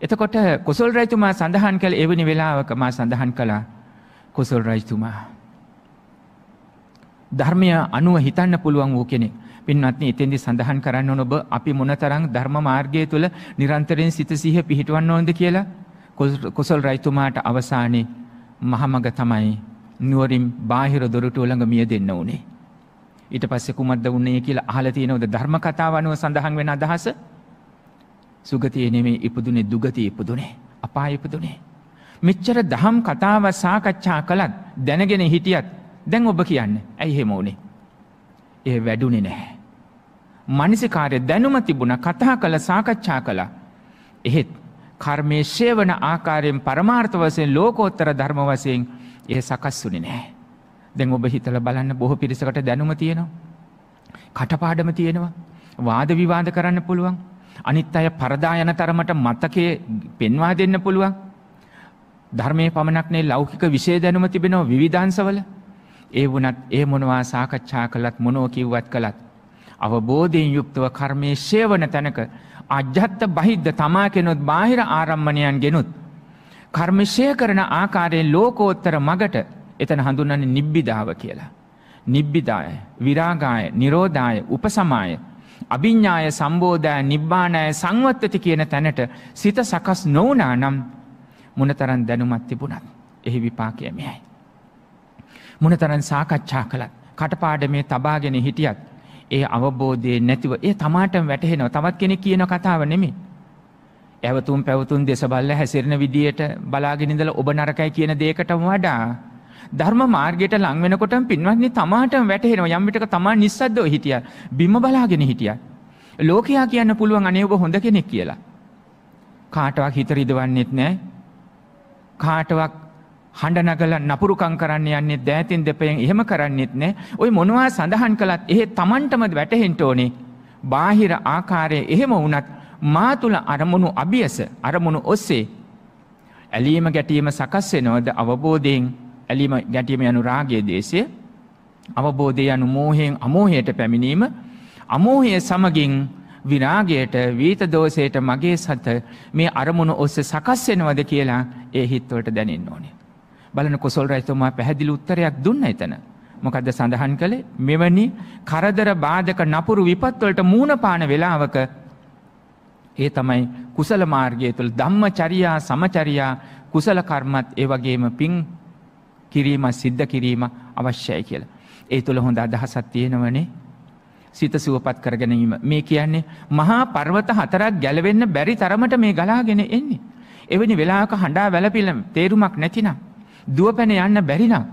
එතකොට කුසල් රජතුමා සඳහන් කළ එවැනි වෙලාවක මා සඳහන් කළා කුසල් රජතුමා ධර්මය අනුව හිතන්න පුළුවන් වූ කෙනෙක් පින්වත්නි එතෙන්දි සඳහන් කරන්න ඕන ඔබ අපි මොනතරම් ධර්ම මාර්ගය තුල නිරන්තරයෙන් සිත සිහිය පිහිටවන්න ඕනද කියලා කොසල් රයිතුමාට අවසානයේ මහමග තමයි නුවරින් බාහිර දොරටුව ළඟ මිය දෙන්න උනේ. ඊට පස්සේ කුමක්ද වුනේ කියලා අහලා තියෙනවද ධර්ම කතාව අනුව සඳහන් වෙන අදහස? සුගතිය නෙමෙයි ඉපදුනේ දුගතිය ඉපදුනේ අපාය ඉපදුනේ. මෙච්චර දහම් කතාව සාකච්ඡා කළත් දැනගෙන හිටියත් දැන් ඔබ කියන්නේ ඇයි එහෙම උනේ? ඒ වැඩුණේ නැහැ. මනසිකාරය දැනුම තිබුණ කතා කළ සාකච්ඡා කළා. එහෙත් කර්මය ශේවන ආකාරයෙන් පරමාර්ථ වසයෙන් ලෝකෝත්තර ධර්ම වසයෙන් ඒ සකස් වුනි නෑ. දැන් ඔබ හිතල බලන්න බොහෝ පිරිසකට දැනුම තියෙනවා. කටපාඩම තියෙනවා. වාද විවාද කරන්න පුළුවන්. අනිත් අය පරදා යන තරමට මතකය පෙන්වා දෙන්න පුළුවන්. ධර්මය පමණක්නේ ලෞකික විෂය දැනුම තිබෙනව විධාන්සවල. ඒ වනත් ඒ මොනවා සාකච්ඡා කළත් මොනෝ කිව්වත් කළත් අවබෝධයෙන් යුක්තව කර්මයේ සේවන තැනක අජත්ත බහිද්ද තමා කෙනොත් බාහිර ආරම්මණයන් ගෙනුත්. කර්මිෂය කරන ආකාරයෙන් ලෝකෝත්තර මගට එතන හඳුන්නන්නේ නිබ්බිධාව කියලා. නිබ්බිදාය, විරාගාය, නිරෝධාය, උපසමාය, අභිඤ්ඥාය සම්බෝධය නිබ්බානය සංවත්තති කියන තැනට සිත සකස් නොවනා නම් මොනතරන් දැනුමත් තිබුණත් එහි විපාකයමයයි. මොනතරන් සාකච්ඡා කළත් කටපාඩ මේ තබාගෙන හිටියත් ඒ අවබෝධය නැතිව ඒ තමාටම වැටහෙනවා. තවත් කෙනෙක් කියන කතාව නෙමෙයි. ඇවතුම් පැවතුම් දෙස බලලා හැසිරෙන විදියට බලාගෙන ඉඳලා ඔබ නරකයි කියන දෙයකටම වඩා ධර්ම මාර්ගයට ලං වෙනකොටම පින්වත්නි තමාටම වැටහෙනවා යම් විටක තමා නිස්සද්දව හිටියා. බිම බලාගෙන හිටියා. ලෝකයා කියන්න පුළුවන් අනේ ඔබ හොඳ කෙනෙක් කියලා. කාටවත් හිත රිදවන්නෙත් නැහැ. කාටවත් හඬ නගලා නපුරුකම් කරන්න යන්නේ දෑතින් දෙපයෙන් එහෙම කරන්නෙත් නෑ. ওই මොනවා සඳහන් කළත් එහෙ Tamanටම වැටහෙන්න ඕනේ. බාහිර ආකාරයේ එහෙම වුණත් මා තුල අරමුණු අභියස අරමුණු ඔස්සේ ඇලීම ගැටීම සකස් වෙනවද අවබෝධයෙන් ඇලීම ගැටීම යනු රාගයේ දේශය අවබෝධය යනු මෝහයෙන් අමෝහයට පැමිණීම අමෝහය සමගින් විරාගයට වීත දෝෂයට මගේ සත මේ අරමුණු ඔස්සේ සකස් වෙනවද කියලා ඒ හිත්වලට දැනෙන්න ඕනේ බලන කොසල් රජතුමා පැහැදිලි උත්තරයක් දුන්න එතන. මොකද සඳහන් කළේ මෙවැනි කරදර බාධක නපුරු විපත්වලට මූුණපාන වෙලාවක ඒ තමයි කුසල මාර්ගය තුළ ධම්ම චරියා සමචරියා කුසල කර්මත් ඒ වගේම පින් කිරීම සිද්ධ කිරීම අවශ්‍යයි කියලා. ඒ තුළ හොඳ අදහසත් තියෙනවනේ සිත සුවපත් කරගැනීම මේ කියන්නේ මහා පර්වත හතරක් ගැලවෙන්න බැරි තරමට මේ ගලාගෙන එන්නේ. එවැනි වෙලාක හඬා වැලපිලම් තේරුමක් නැතිනම්. දුවපැන යන්න බැරිනම්.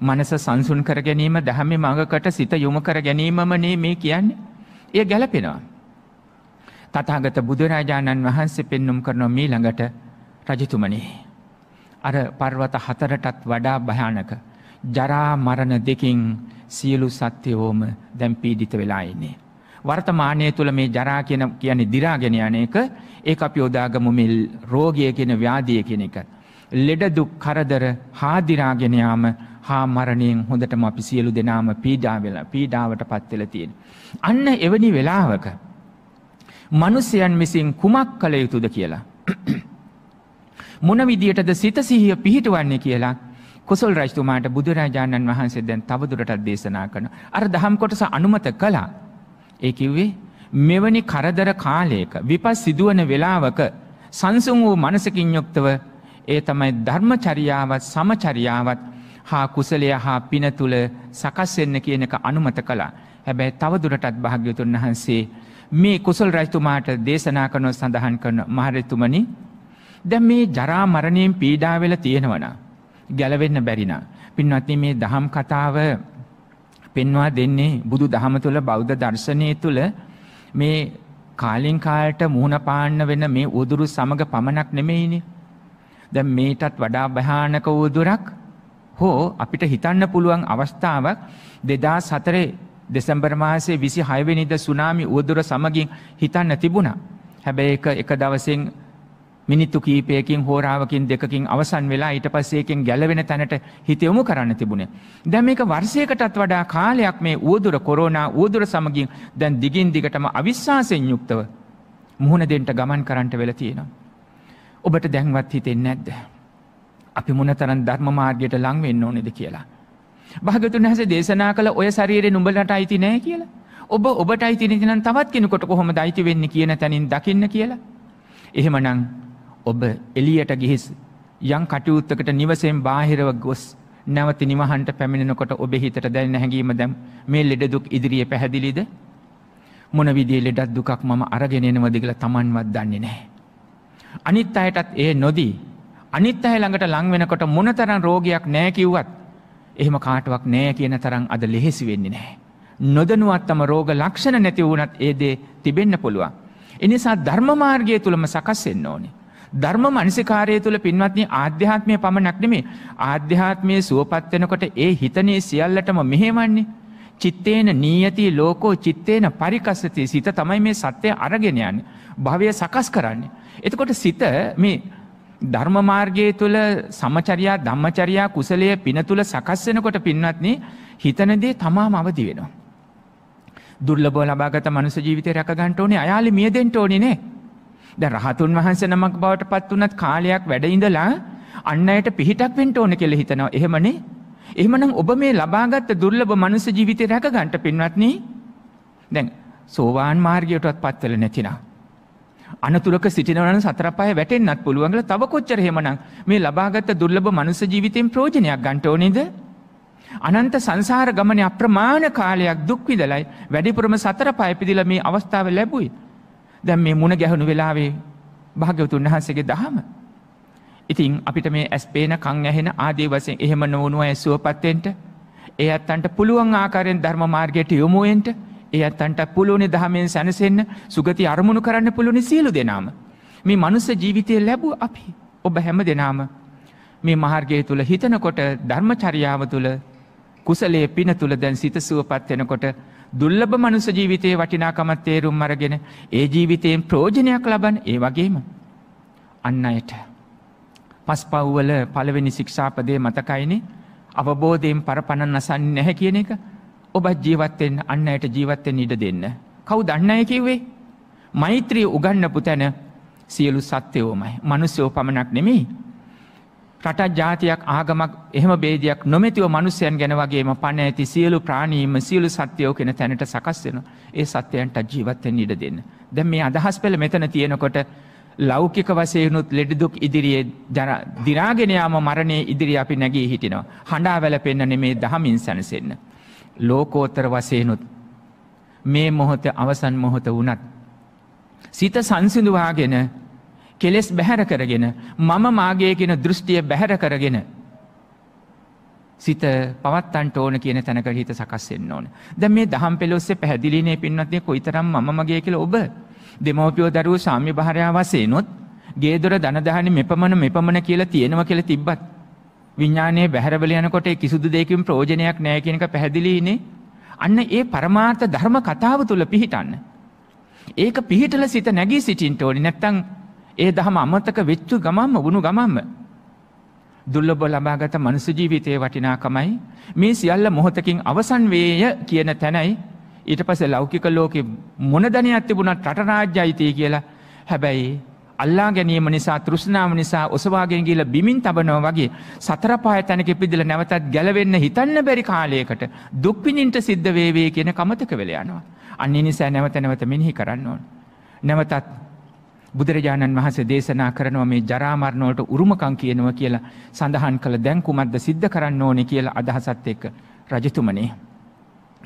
මනස සංසුන් කර ගැනීම දැහැමි මඟකට සිත යොමු කර ගැනීමමනේ මේ කියන්නේ. එය ගැලපෙනවා. තතාගත බුදුරජාණන් වහන්සේ පෙන්නුම් කරනො මේ ළඟට රජතුමනේ. අර පර්වත හතරටත් වඩා භයානක. ජරා මරණ දෙකින් සියලු සත්‍යයෝම දැම් පීඩිත වෙලා ඉන්නේ. වර්තමානය තුළ මේ ජරා කියන කියන්නේ දිරාගෙන යන එක ඒ අපි යොදාගමු මෙල් රෝගය කියෙන ව්‍යාධිය කෙන එක. ලෙඩදුක් කරදර හාදිරාගෙනයාම හා මරණයෙන් හොඳටම අපි සියලු දෙනාම පීඩා වෙලා පීඩාවට පත්වෙල තියෙන. අන්න එවැනි වෙලාවක මනුස්සයන් විසින් කුමක් කළ යුතුද කියලා. මොන විදියටද සිත සිහිය පිහිටවන්නේ කියලා කුසල් රජතුමාට බුදුරජාණන් වහන්සේ දැන් තවදුරටත් දේශනා කරන. අර දහම් කොටස අනුමත කළා. ඒ කිව්වේ මෙවැනි කරදර කාලයක විපස් සිදුවන වෙලාවක සංසුන් වූ මනසකින් යුක්තව ඒ තමයි ධර්මචරියාවත් සමචරියාවත් හා කුසලය හා පින තුළ සකස්වෙන්න කියන එක අනුමත කළා. හැබැයි තවදුරටත් භාග්‍යතුන් වහන්සේ මේ කුසල් රජතුමාට දේශනා කරනව සඳහන් කරන මහරතුමනි දැන් මේ ජරා මරණයෙන් පීඩා වෙලා තියෙනවනම් ගැලවෙන්න බැරි නා. පින්වත්නි මේ දහම් කතාව පෙන්වා දෙන්නේ බුදු දහම තුළ බෞද්ධ දර්ශනය තුළ මේ කාලෙන් කාලට මුහුණ පාන්න වෙන මේ උදුරු සමග පමණක් නෙමෙයිනේ. දැන් මේටත් වඩා භයානක වූ දුරක් හෝ අපිට හිතන්න පුළුවන් අවස්ථාවක් 2004 දෙසැම්බර් මාසයේ 26 වෙනිදා සුනාමි උවදුර සමගින් හිතන්න තිබුණා. හැබැයි ඒක එක දවසින් මිනිත්තු කීපයකින් හෝරාවකින් දෙකකින් අවසන් වෙලා ඊට පස්සේ එකෙන් ගැලවෙන තැනට හිත යොමු කරන්න තිබුණේ. දැන් මේක වර්ෂයකටත් වඩා කාලයක් මේ උවදුර කොරෝනා උවදුර සමගින් දැන් දිගින් දිගටම අවිශ්වාසයෙන් යුක්තව මුහුණ දෙන්න ගමන් කරන්නට වෙලා තියෙනවා. ඔබට දැන්වත් හිතෙන්නේ නැද්ද? අපි මොනතරම් ධර්ම මාර්ගයට ලං වෙන්න ඕනේද කියලා. භාගතුන් වහන්සේ දේශනා කළ ඔය ශරීරේ නුඹලට අයිති නැහැ කියලා. ඔබ ඔබට අයිති නැති නම් තවත් කෙනෙකුට කොහොමද අයිති වෙන්නේ කියන තැනින් දකින්න කියලා. එහෙමනම් ඔබ එළියට ගිහිස් යම් කටයුත්තකට නිවසෙන් බාහිරව ගොස් නැවත නිවහන්ට පැමිණෙනකොට ඔබේ හිතට දැනෙන හැඟීම දැන් මේ ලෙඩ දුක් ඉදිරියේ පැහැදිලිද? මොන විදිහේ ලෙඩක් දුකක් මම අරගෙන එනවද කියලා Tamanවත් දන්නේ නැහැ. අනිත් අයටත් ඒ නොදී අනිත් අය ළඟට ලං වෙනකොට මොනතරම් රෝගයක් නැහැ කිව්වත් එහෙම කාටවත් නැහැ කියන තරම් අද ලෙහෙසි වෙන්නේ නැහැ. නොදනුවත්ම රෝග ලක්ෂණ නැති වුණත් ඒ දේ තිබෙන්න පුළුවන්. ඒ නිසා ධර්ම මාර්ගය තුලම සකස් වෙන්න ඕනේ. ධර්ම මනසිකාරය තුළ පින්වත්නි ආධ්‍යාත්මය පමණක් නෙමේ. ආධ්‍යාත්මය සුවපත් වෙනකොට ඒ හිතනේ සියල්ලටම මෙහෙවන්නේ. චිත්තේන නීයති ලෝකෝ චිත්තේන පරිකස්සති සිත තමයි මේ සත්‍යය අරගෙන යන්නේ. භවය සකස් කරන්නේ. එතකොට සිත මේ ධර්ම මාර්ගය තුළ සමචරියා ධම්මචරියා කුසලයේ පින තුළ සකස් වෙනකොට පින්වත්නි හිතන දේ තමාම අවදි වෙනවා. දුර්ලභව ලබාගත මනුෂ්‍ය ජීවිතය රැක ගන්න ඕනේ අයාලි මියදෙන්න ඕනේ නේ. දැන් රහතුන් වහන්සේ නමක් බවට පත් වුණත් කාලයක් වැඩ ඉඳලා අන් අයට පිහිටක් වෙන්න ඕනේ කියලා හිතනවා. එහෙමනේ. එහෙමනම් ඔබ මේ ලබාගත් දුර්ලභ මනුෂ්‍ය ජීවිතය රැක ගන්න පින්වත්නි දැන් සෝවාන් මාර්ගයටවත් පත් වෙලා නැතිනම් අනතුරක සිටිනවන සතර පහ වැටෙන්න්නත් පුළුවන්ගල තව කොච්චර හෙමනම් මේ ලබාගත දුර්ලභ මනුස ජීවිතයෙන් ප්‍රෝජනයක් ගන්ට ඕනේද. අනන්ත සංසාර ගමන අප්‍රමාණ කාලයක් දුක්විදලයි වැඩිපුරම සතර පයපිදිල මේ අවස්ථාව ලැබුයි. දැම් මේ මුණ ගැහුණු වෙලාවේ භාග්‍යවතුන් වහන්සේගේ දහම. ඉතින් අපිට මේ ඇස්පේන කං ඇහෙන ආදේ වසෙන් එහෙම නොවනුව ඇසුවපත්තෙන්ට ඒ අත්තන්ට පුළුවන් ආකාරයෙන් ධර්ම මාර්ගයට යොමුුවෙන්ට ඒ අත්තන්ට පුළුවනි දහමෙන් සැනසෙන්න්න සුගති අරමුණු කරන්න පුළුවනි සියලු දෙනාම. මේ මනුස්ස ජීවිතය ලැබූ අපි ඔබ හැම දෙනාම මේ මහර්ගය තුළ හිතනකොට ධර්මචරියාව තුළ කුසලේ පින තුළ දැන් සිත සුවපත් වෙනකොට දුල්ලබ මනුස ජීවිතයේ වටිනාකමත් තේරුම් අරගෙන ඒ ජීවිතයෙන් ප්‍රෝජනයක් ලබන් ඒ වගේම අන්න අයට. පස් පව්වල පළවෙනි ශික්ෂාපදය මතකයිනේ අවබෝධයෙන් පරපණන් නසන්න නැහැ කියන එක ඔබත් ජීවත්වෙන් අන්න අයට ජීවත්වෙන් ඉඩ දෙන්න. කවු දන්නය කිව්වේ. මෛත්‍රී උගන්නපු තැන සියලු සත්‍යයෝමයි මනුස්්‍යයෝ පමණක් නෙමේ. රටත් ජාතියක් ආගමක් එහම බේදයක් නොමැතිව මනුස්්‍යයන් ගැන වගේම පණ ඇති සියලු ප්‍රාණීම සියලු සත්‍යයෝ කෙන තැනට සකස්වෙන ඒ සත්‍යයන්ට ජීවත්තෙන් ඉඩ දෙන්න. දැ මේ අදහස් පෙළ මෙතන තියෙනකොට ලෞකික වසයනුත් ලෙඩදුක් ඉදිරියේ දිරාගෙනයාම මරණය ඉදිරි අපි නැගී හිටිනවා. හඬා වැල පෙන්න්න නෙමේ දහමින් සැනසෙන්න්න. ලෝකෝත්තර වසයනුත් මේ මොහොත අවසන් මොහොත වනත්. සිත සංසිඳවාගෙන කෙලෙස් බැහැර කරගෙන මම මාගේ කෙන දෘෂ්ටිය බැහැර කරගෙන සිත පවත්තන්ට ඕන කියන තැනක හිත සකස්වෙන්න ඕන. දැ මේ දහම් පෙලොස්සේ පැදිලිනේ පින්වත්ය කොයිතරම් මමගේ කියල ඔබ දෙමෝපියෝ දරුව සාම්‍ය භාරයා වසේ නොත් ගේදොර දනදහනි මෙපමණ මෙපමණ කියලා තියෙනව කියල තිබ්බත්. විඥානයේ බැහැරවල යනකොට ඒ කිසිදු දෙයකින් ප්‍රයෝජනයක් නැහැ කියන එක පැහැදිලිනේ. අන්න ඒ පරමාර්ථ ධර්ම කතාව තුල පිහිටන්න. ඒක පිහිටල සිත නැගී සිටින්න ඕනේ නැත්නම් ඒ දහම අමතක වෙච්ච ගමම්ම වුණු ගමම්ම දුර්ලභ ලබාගත මනුස්ස ජීවිතයේ වටිනාකමයි මේ සියල්ල මොහොතකින් අවසන් වේය කියන තැනයි ඊට පස්සේ ලෞකික ලෝකේ මොන දැනියක් තිබුණත් රට රාජ්‍යයිතී කියලා හැබැයි අල්ලා ගැනීම නිසා තෘෂ්ණාව නිසා ඔසවාගෙන ගිහිල්ලා බිමින් තබනවා වගේ සතර පහ තැනක ඉපිදලා නැවතත් ගැලවෙන්න හිතන්න බැරි කාලයකට දුක් විඳින්න සිද්ධ වේවේ කියන කමතක වෙලා යනවා. අන්න ඒ නිසා නැවත නැවත මෙනෙහි කරන්න ඕන. නැවතත් බුදුරජාණන් වහන්සේ දේශනා කරනවා මේ ජරා මරණ වලට උරුමකම් කියනවා කියලා සඳහන් කළ දැන් කුමක්ද සිද්ධ කරන්න ඕනේ කියලා අදහසත් එක්ක රජතුමනේ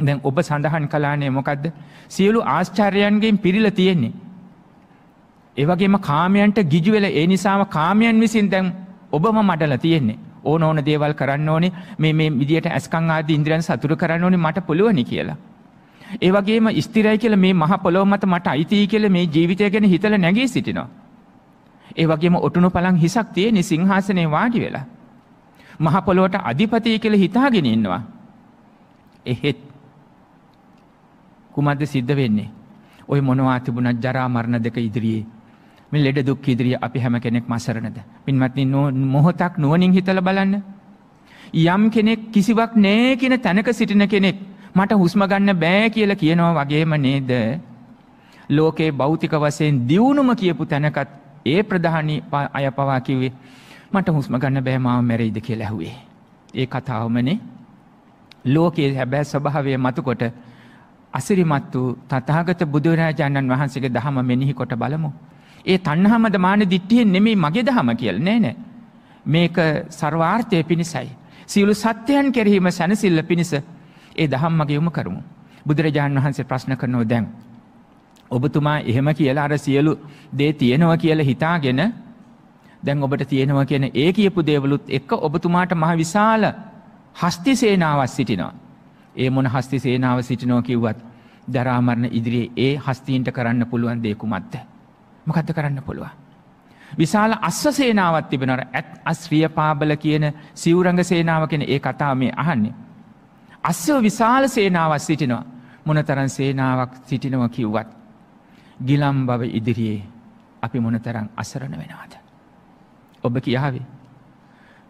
දැන් ඔබ සඳහන් කළානේ මොකද්ද සියලු ආශ්චර්යයන්ගෙන් පිරීලා තියෙන්නේ ඒවගේම කාමයන්ට ගිජුවෙල ඒ නිසාම කාමයන් විසින් දැන් ඔබම මඩල තියෙන්නේ ඕන ඕන දේවල් කරන්න ඕනේ මේ මේ විදියට ඇස්කං ආදී ඉන්ද්‍රයන් සතුට කරන්න ඕනේ මට පුළුවනි කියලා. ඒ වගේම ස්ථිරයි කියලා මේ මහ පොළොව මත මට අයිතියි කියලා මේ ජීවිතය ගැන හිතලා නැගී සිටිනවා. ඒ වගේම ඔටුනු පළං හිසක් තියෙන සිංහාසනේ වාඩි වෙලා. මහ පොළොවට අධිපති කියලා හිතාගෙන ඉන්නවා. එහෙත් කුමද්ද සිද්ධ වෙන්නේ? ওই මොනවා තිබුණත් ජරා මරණ දෙක ඉදිරියේ මේ ලෙඩ දුක් ඉදිරියේ අපි හැම කෙනෙක්ම අසරණද. පින්වත්නි මොහොතක් නුවණින් හිතලා බලන්න. යම් කෙනෙක් කිසිවක් නෑ කියන තැනක සිටින කෙනෙක් මට හුස්ම ගන්න බෑ කියලා කියනවා වගේම නේද? ලෝකේ භෞතික වශයෙන් දියුණුම කියපු තැනකත් ඒ ප්‍රධානී අය පවා කිව්වේ මට හුස්ම ගන්න බෑ මාව මැරෙයිද කියලා ඇහුවේ. ඒ කතාවමනේ ලෝකයේ හැබෑ ස්වභාවය මතකොට අසිරිමත් වූ තථාගත බුදුරජාණන් වහන්සේගේ දහම මෙනෙහි කොට බලමු. ඒ තණ්හාමද මාන දිට්ඨියෙන් නෙමෙයි මගේ දහම කියලා නෑ නෑ. මේක ਸਰවාර්ථය පිණිසයි. සියලු සත්‍යයන් කෙරෙහිම සැනසෙල්ල පිණිස ඒ දහම් මගේ යොමු කරමු. බුදුරජාණන් වහන්සේ ප්‍රශ්න කරනෝ දැන් ඔබතුමා එහෙම කියලා අර සියලු දේ තියෙනවා කියලා හිතාගෙන දැන් ඔබට තියෙනවා කියන ඒ කියපු දේවලුත් එක්ක ඔබතුමාට මහ විශාල හස්ති සේනාවක් සිටිනවා. ඒ මොන හස්ති සේනාව සිටිනවා කිව්වත් දරාමරණ ඉදිරියේ ඒ හස්තීන්ට කරන්න පුළුවන් දේ කුමක්ද? මොකක්ද කරන්න පුළුවන්. විශාල අස්ව සේනාවත් තිබෙනවට ඇත් අස්්‍රිය පාබල කියන සිවරංග සේනාව කෙන ඒ කතා මේ අහන්නේ. අස්සව විශාල සේනාවක් සිටිනවා මොනතරන් සේනාවක් සිටිනව කිව්වත්. ගිලම් බව ඉදිරියේ අපි මොනතරං අසරණ වෙනවාද. ඔබ කියාවේ.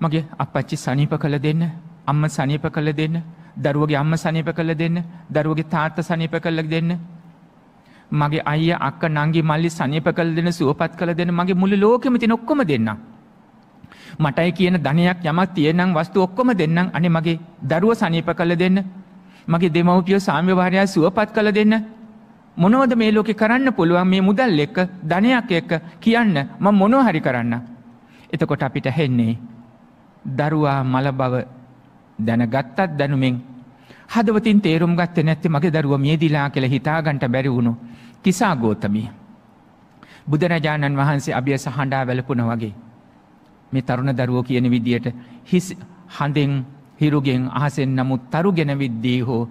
මගේ අපච්චි සනීප කළ දෙන්න අම්ම සනීප කළ දෙන්න දරුවගේ අම්ම සනීප කළ දෙන්න දරුවගේ තාත්ත සනීප කල්ලක් දෙන්න මගේ අය අක්ක නංගේ මල්ලි සනිප කල දෙන සුවපත් කළ දෙන මගේ මුළු ලෝකෙම තින ඔක්කොම දෙන්න. මටයි කියන ධනයක් යමක් තියෙනම් වස්තු ඔක්කොම දෙන්නම් අනේ මගේ දරුව සනීප කළ දෙන්න මගේ දෙමවපියෝ සාම්‍යවාරයා සුවපත් කළ දෙන්න මොනවද මේ ලෝකෙ කරන්න පුළුවන් මේ මුදල් එක්ක ධනයක් එක්ක කියන්න ම මොනෝ හරි කරන්න. එතකොට අපිට හෙන්නේ දරුවා මල බව දැනගත්තත් දැනුමෙන් හදවතින් තේරුම් ගත්ත නැත්ති මගේ දරුව මේ දිලා කෙළ හිතාගන්ට බැරි වුණු කිසා ගෝතමී. බුදුරජාණන් වහන්සේ අභිය සහණ්ඩා වැලපුන වගේ. මේ තරුණ දරුවෝ කියන විදියට හිස් හඳෙන් හිරුගෙන් අහසෙන් නමුත් තරු ගෙන විද්දී හෝ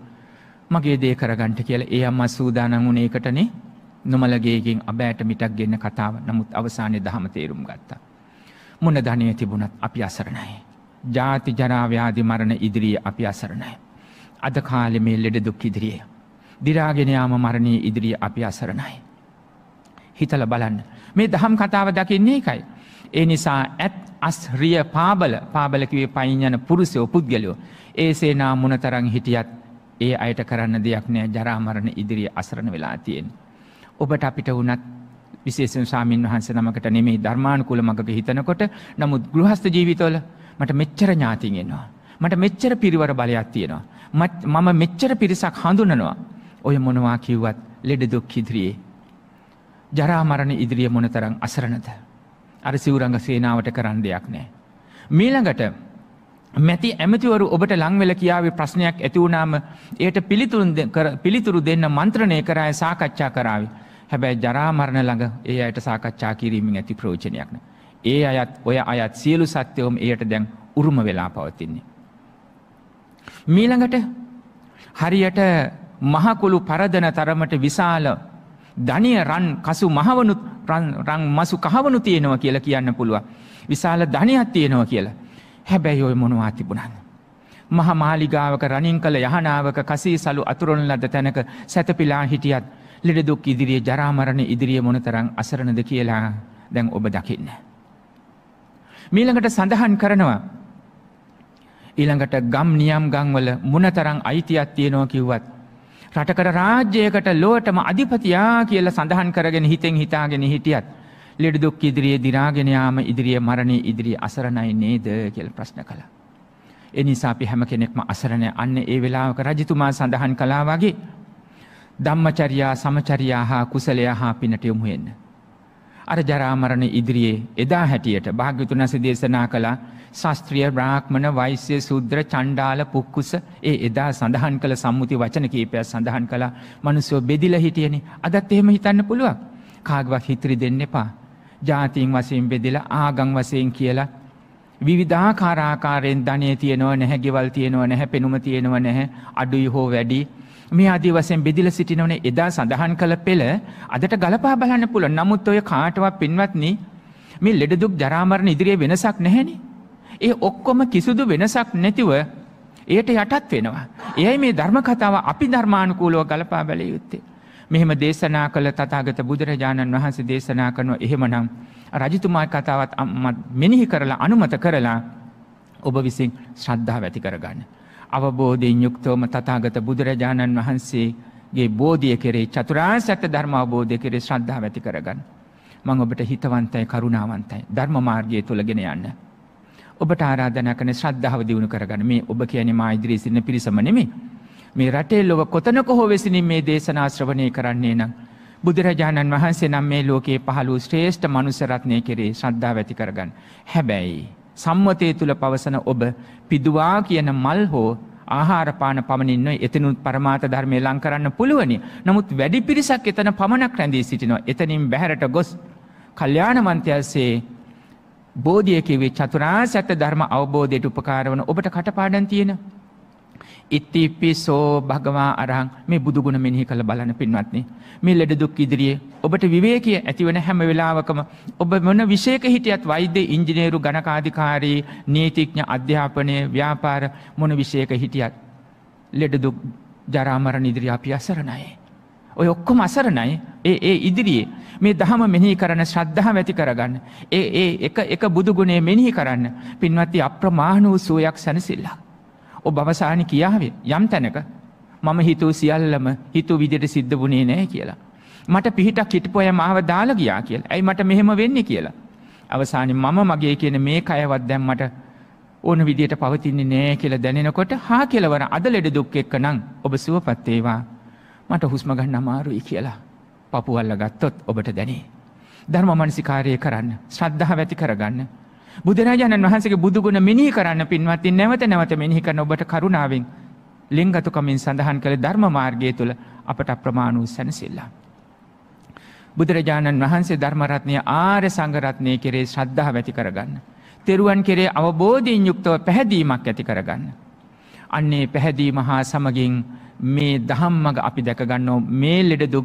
මගේ දේ කරගන්ට කියල ඒ අම්ම සූදානන් වුණේකටනේ නොමලගේකින් අබෑට මිටක් ගෙන්න්න කතාව නමුත් අවසානය දහම තේරුම් ගත්තා. මොන ධනය තිබුණත් අපි අසරණයි. ජාති ජරාව්‍යාධි මරණ ඉදිරියේ අපි අසරණයි. අද කාලෙ මේ ලෙඩ දුක් ඉදිරියේ. දිරාගෙනයාම මරණය ඉදිරිය අපි අසරණයි. හිතල බලන්න. මේ දහම් කතාව දකින්නේ එකයි. ඒ නිසා ඇත් අස්රිය පාබල පාබලකිවේ පයිංජන පුරුසය පුද්ගලයෝ. ඒ සේනා මුණතරං හිටියත් ඒ අයට කරන්න දෙයක් නෑ ජරාමරණ ඉදිරිිය අසරණ වෙලා තියෙන්. ඔබට අපිට වනත් විශේෂෙන් සාමීන් වහන්ස නමකට නෙමේ ධර්මාණකුල මඟක හිතනකොට නමුත් ගෘහස්ත ජීවිතවල මට මෙච්චර ඥාතිගෙනවා. මට මෙච්චර පිරිවර බලයක් තියෙනවා. මම මෙච්චර පිරිසක් හඳුනනවා. ඔය මොනවා කිව්වත් ලෙඩ දුක් ඉදිරියේ. ජරා මරණ ඉදිරියේ මොනතරම් අසරණද? අර සිවුරංග සේනාවට කරන්න දෙයක් නැහැ. මීළඟට මැති ඇමතිවරු ඔබට ලංවෙල කියාවේ ප්‍රශ්නයක් ඇති වුණාම එයට පිළිතුරු දෙන්න මන්ත්‍රණය කරාය සාකච්ඡා කරාවේ. හැබැයි ජරා මරණ ළඟ ඒ අයට සාකච්ඡා කිරීමෙන් ඇති ප්‍රයෝජනයක් නැහැ. ඒ අයත් ඔය අයත් සියලු සත්‍යයම එයට දැන් උරුම වෙලා පවතින්නේ. මීළඟට හරියට මහකුළු පරදන තරමට විශාල ධනිය රන් කසු මහවනු රං මසු කහවනු තියෙනවා කියලා කියන්න පුළුවන්. විශාල ධනයක් තියෙනවා කියලා. හැබැයි ඔය මොනවා තිබුණාද? මහ මාලිගාවක රණින් කළ යහනාවක කසී සලු අතුරන ලද තැනක සැතපීලා හිටියත් ලෙඩ දුක් ඉදිරියේ ජරා මරණ ඉදිරියේ මොනතරම් අසරණද කියලා දැන් ඔබ දකින්න. මීළඟට සඳහන් කරනවා ඊළඟට ගම් නියම් ගංවල මොනතරං අයිතියක් තියෙනවා කිව්වත්. රටකට රාජ්‍යයකට ලෝටම අධිපතියා කියල සඳහන් කරගෙන හිතෙන් හිතාගෙන හිටියත්. ලෙඩ දුක් ඉදිරියේ දිරාගෙනයාම ඉදිරිිය මරණය ඉදිරි අසරණයි නේද කියල ප්‍රශ්න කළ. එනිසා අපි හැම කෙනෙක්ම අසරණය අන්න ඒ වෙලාවක රජතුමා සඳහන් කලා වගේ. ධම්මචරයා සමචරයා හා කුසලයා හා පිනට යොමුහෙන්න. අර ජරාමරණ ඉදිරියේ එදා හැටියට භාග්‍යතුනස දේශනා කලා ශාස්ත්‍රීය බ්‍රාහ්මණ වෛශ්‍ය සුද්‍ර චණ්ඩාල පුක්කුස ඒ එදා සඳහන් කළ සම්මුති වචන කීපයක් සඳහන් කළා. මිනිස්සු බෙදිලා හිටියනේ. අදත් එහෙම හිතන්න පුළුවන්. කාගවත් හිතරි දෙන්න එපා. ජාතීන් වශයෙන් බෙදලා ආගම් වශයෙන් කියලා විවිධාකාර ආකාරයෙන් ධනෙ තියෙනව නැහැ, ගෙවල් තියෙනව නැහැ, පෙනුම තියෙනව නැහැ, අඩුයි හෝ වැඩි. මේ ආදී වශයෙන් බෙදිලා සිටිනවනේ එදා සඳහන් කළ පෙළ අදට ගලපා බලන්න පුළුවන්. නමුත් ඔය කාටවත් පින්වත්නි මේ ලෙඩ දුක් ජරා මරණ ඉදිරියේ වෙනසක් නැහෙනේ. ඒ ඔක්කොම කිසිදු වෙනසක් නැතිව එයට යටත් වෙනවා. එයයි මේ ධර්ම කතාව අපි ධර්මානුකූලව ගලපා බැලිය යුත්තේ. මෙහෙම දේශනා කළ තථාගත බුදුරජාණන් වහන්සේ දේශනා කරනවා එහෙමනම් රජතුමා කතාවත් මෙනෙහි කරලා අනුමත කරලා ඔබ විසින් ශ්‍රද්ධාව ඇති කරගන්න. අවබෝධයෙන් යුක්තවම තථාගත බුදුරජාණන් වහන්සේගේ බෝධිය කෙරේ චතුරාර්ය සත්‍ය ධර්ම අවබෝධය කෙරේ ශ්‍රද්ධාව ඇති කරගන්න. මම ඔබට හිතවන්තයි කරුණාවන්තයි ධර්ම මාර්ගය තුලගෙන යන්න. ඔබට ආරාධනා කරන ශ්‍රද්ධාව දියුණු කරගන්න. මේ ඔබ කියන්නේ මා ඉදිරියේ සිටින පිරිසම නෙමෙයි. මේ රටේ ලොව කොතනක හෝ වෙසිනින් මේ දේශනා ශ්‍රවණය කරන්නේ නම් බුදුරජාණන් වහන්සේ නම් මේ ලෝකයේ පහළ වූ ශ්‍රේෂ්ඨ මනුස්ස රත්නය කෙරේ ශ්‍රද්ධාව ඇති කරගන්න. හැබැයි සම්මතය තුල පවසන ඔබ පිදුවා කියන මල් හෝ ආහාර පාන පමණින් නොයි එතනුත් පරමාත ධර්මය ලං කරන්න පුළුවනි. නමුත් වැඩි පිරිසක් එතන පමණක් රැඳී සිටිනවා. එතනින් බැහැරට ගොස් කල්යාණ මන්ත්‍යයසේ බෝධිය කිව්වේ චතුරාර්ය සත්‍ය ධර්ම අවබෝධයට උපකාර වන ඔබට කටපාඩම් තියෙන. ඉතිපිසෝ භගවා අරහං මේ බුදු ගුණ මෙනෙහි කරලා බලන්න පින්වත්නි. මේ ලෙඩ දුක් ඉදිරියේ ඔබට විවේකී ඇතිවන හැම වෙලාවකම ඔබ මොන විශේෂක හිටියත් වෛද්‍ය, ඉංජිනේරු, ගණකාධිකාරී, නීතිඥ, අධ්‍යාපනය, ව්‍යාපාර මොන විශේෂක හිටියත් ලෙඩ දුක් ජරා මරණ ඉදිරියේ අපි අසරණයි. ඔය ඔක්කොම අසරණයි ඒ ඒ ඉදිරියේ මේ දහම මෙනෙහි කරන ශ්‍රද්ධාව ඇති කරගන්න. ඒ ඒ එක එක බුදු ගුණේ මෙනෙහි කරන්න. පින්වත්නි අප්‍රමාණ වූ සුවයක් සැනසෙල්ලා. ඔබ අවසානි කියාවේ යම් තැනක මම හිතුව සියල්ලම හිතුව විදිහට සිද්ධ වුණේ නැහැ කියලා. මට පිහිටක් හිටපොය මාව දාලා ගියා කියලා. ඇයි මට මෙහෙම වෙන්නේ කියලා. අවසානි මම මගේ කියන මේ කයවත් දැන් මට ඕන විදියට පවතින්නේ නෑ කියලා දැනෙනකොට හා කෙලවර අද ලෙඩ දුක් එක්ක නම් ඔබ සුවපත් වේවා මට හුස්ම ගන්න අමාරුයි කියලා පපුවල්ල ගත්තොත් ඔබට දැනේ. ධර්ම මනසිකාරය කරන්න ශ්‍රද්ධාව ඇති කරගන්න. බුදුරජාණන් වහන්සේගේ බුදුගුණ මෙනෙහි කරන්න පින්වත්ති නැවත නැවත මෙනෙහි කරන ඔබට කරුණාවෙන් ලිංගතුකමින් සඳහන් කළ ධර්ම මාර්ගය තුළ අපට අප්‍රමාණ වූ සැනසෙල්ලා. බුදුරජාණන් වහන්සේ ධර්මරත්නය ආර්ය සංගරත්නය කෙරේ ශ්‍රද්ධාව ඇති කරගන්න. තෙරුවන් කෙරේ අවබෝධීන් යුක්තව පැහැදීමක් ඇති කරගන්න. අන්නේ පැහැදීම හා සමගින් මේ දහම්මග අපි දැකගන්නෝ මේ ලෙඩ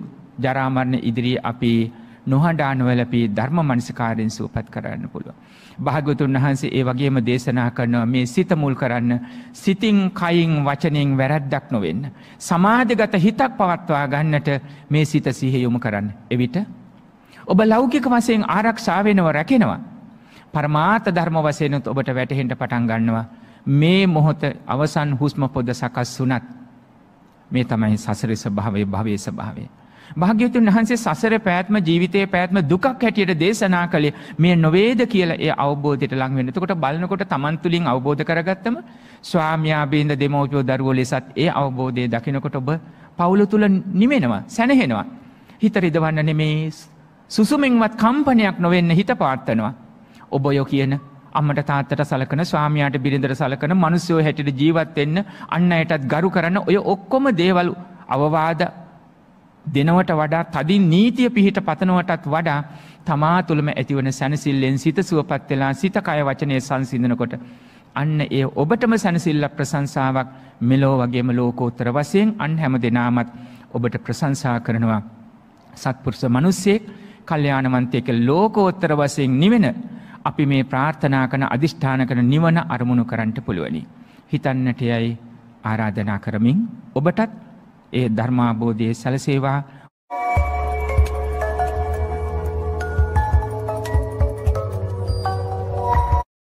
ජරාමරණ ඉදිරි අපි නොහඩානුවලපී ධර්ම මනසිකාරයෙන් සූපත් කරන්න පුළුව. භාගතුන් වහන්සේ ඒ වගේම දේශනා කරනවා මේ සිතමුල් කරන්න සිතිං කයින් වචනයෙන් වැරැද්දක් නොවෙන්න. සමාධගත හිතක් පවත්වා ගන්නට මේ සිත සිහ යොමු කරන්න. එවිට ඔබ ලෞකික වසයෙන් ආරක්ෂාවෙනව රැකෙනවා. පරමාත ධර්ම වසයනුත් ඔබට වැටහෙන්ට පටන් ගන්නවා. මේ මොහොත අවසන් හුස්ම පොද සකස් වනත්. මේ තමයි සසර ස්වභාවය භවයේ ස්වභාවය. භාග්‍යවතුන් වහන්සේ සසර පැවැත්ම ජීවිතයේ පැවැත්ම දුකක් හැටියට දේශනා කළේ මේ නොවේද කියලා ඒ අවබෝධයට ලං වෙන්න. එතකොට බලනකොට Taman තුලින් අවබෝධ කරගත්තම ස්වාමියා බින්ද දෙමෝපියෝ දරුවෝ ලෙසත් ඒ අවබෝධය දකිනකොට ඔබ පවුල තුල නිමෙනවා, සැනහෙනවා. හිත රිදවන්න නෙමේ සුසුමෙන්වත් කම්පනයක් නොවෙන්න හිත පාර්ථනවා. ඔබ ඔය කියන අම්මට තාත්තට සලකන ස්වාමියාට බිරිඳට සලකන මිනිස්සු හැටියට ජීවත් වෙන්න අන්න අයටත් ගරු කරන ඔය ඔක්කොම දේවල් අවවාද දෙනවට වඩා තදින් නීතිය පිහිට පතනවටත් වඩා තමා තුළම ඇතිවන සැනසිල්ලෙන් සිත සුවපත් වෙලා සිත කය වචනය සංසිඳනකොට. අන්න ඒ ඔබටම සැනසිල්ල ප්‍රසංසාවක් මෙලෝ වගේම ලෝකෝත්තර වසයෙන් අන් හැම දෙනාමත් ඔබට ප්‍රසංසා කරනවා. සත්පුරුෂ මනුස්සයෙක් කල්්‍යයානවන්තයක ලෝකෝත්තර වසයෙන් නිවෙන අපි මේ ප්‍රාර්ථනා කන අධිෂ්ඨාන කන නිවන අරමුණු කරන්නට පුළුවනි. හිතන්නට යයි ආරාධනා කරමින් ඔබටත් ඒ ධර්මාබෝධයේ සැලසේවා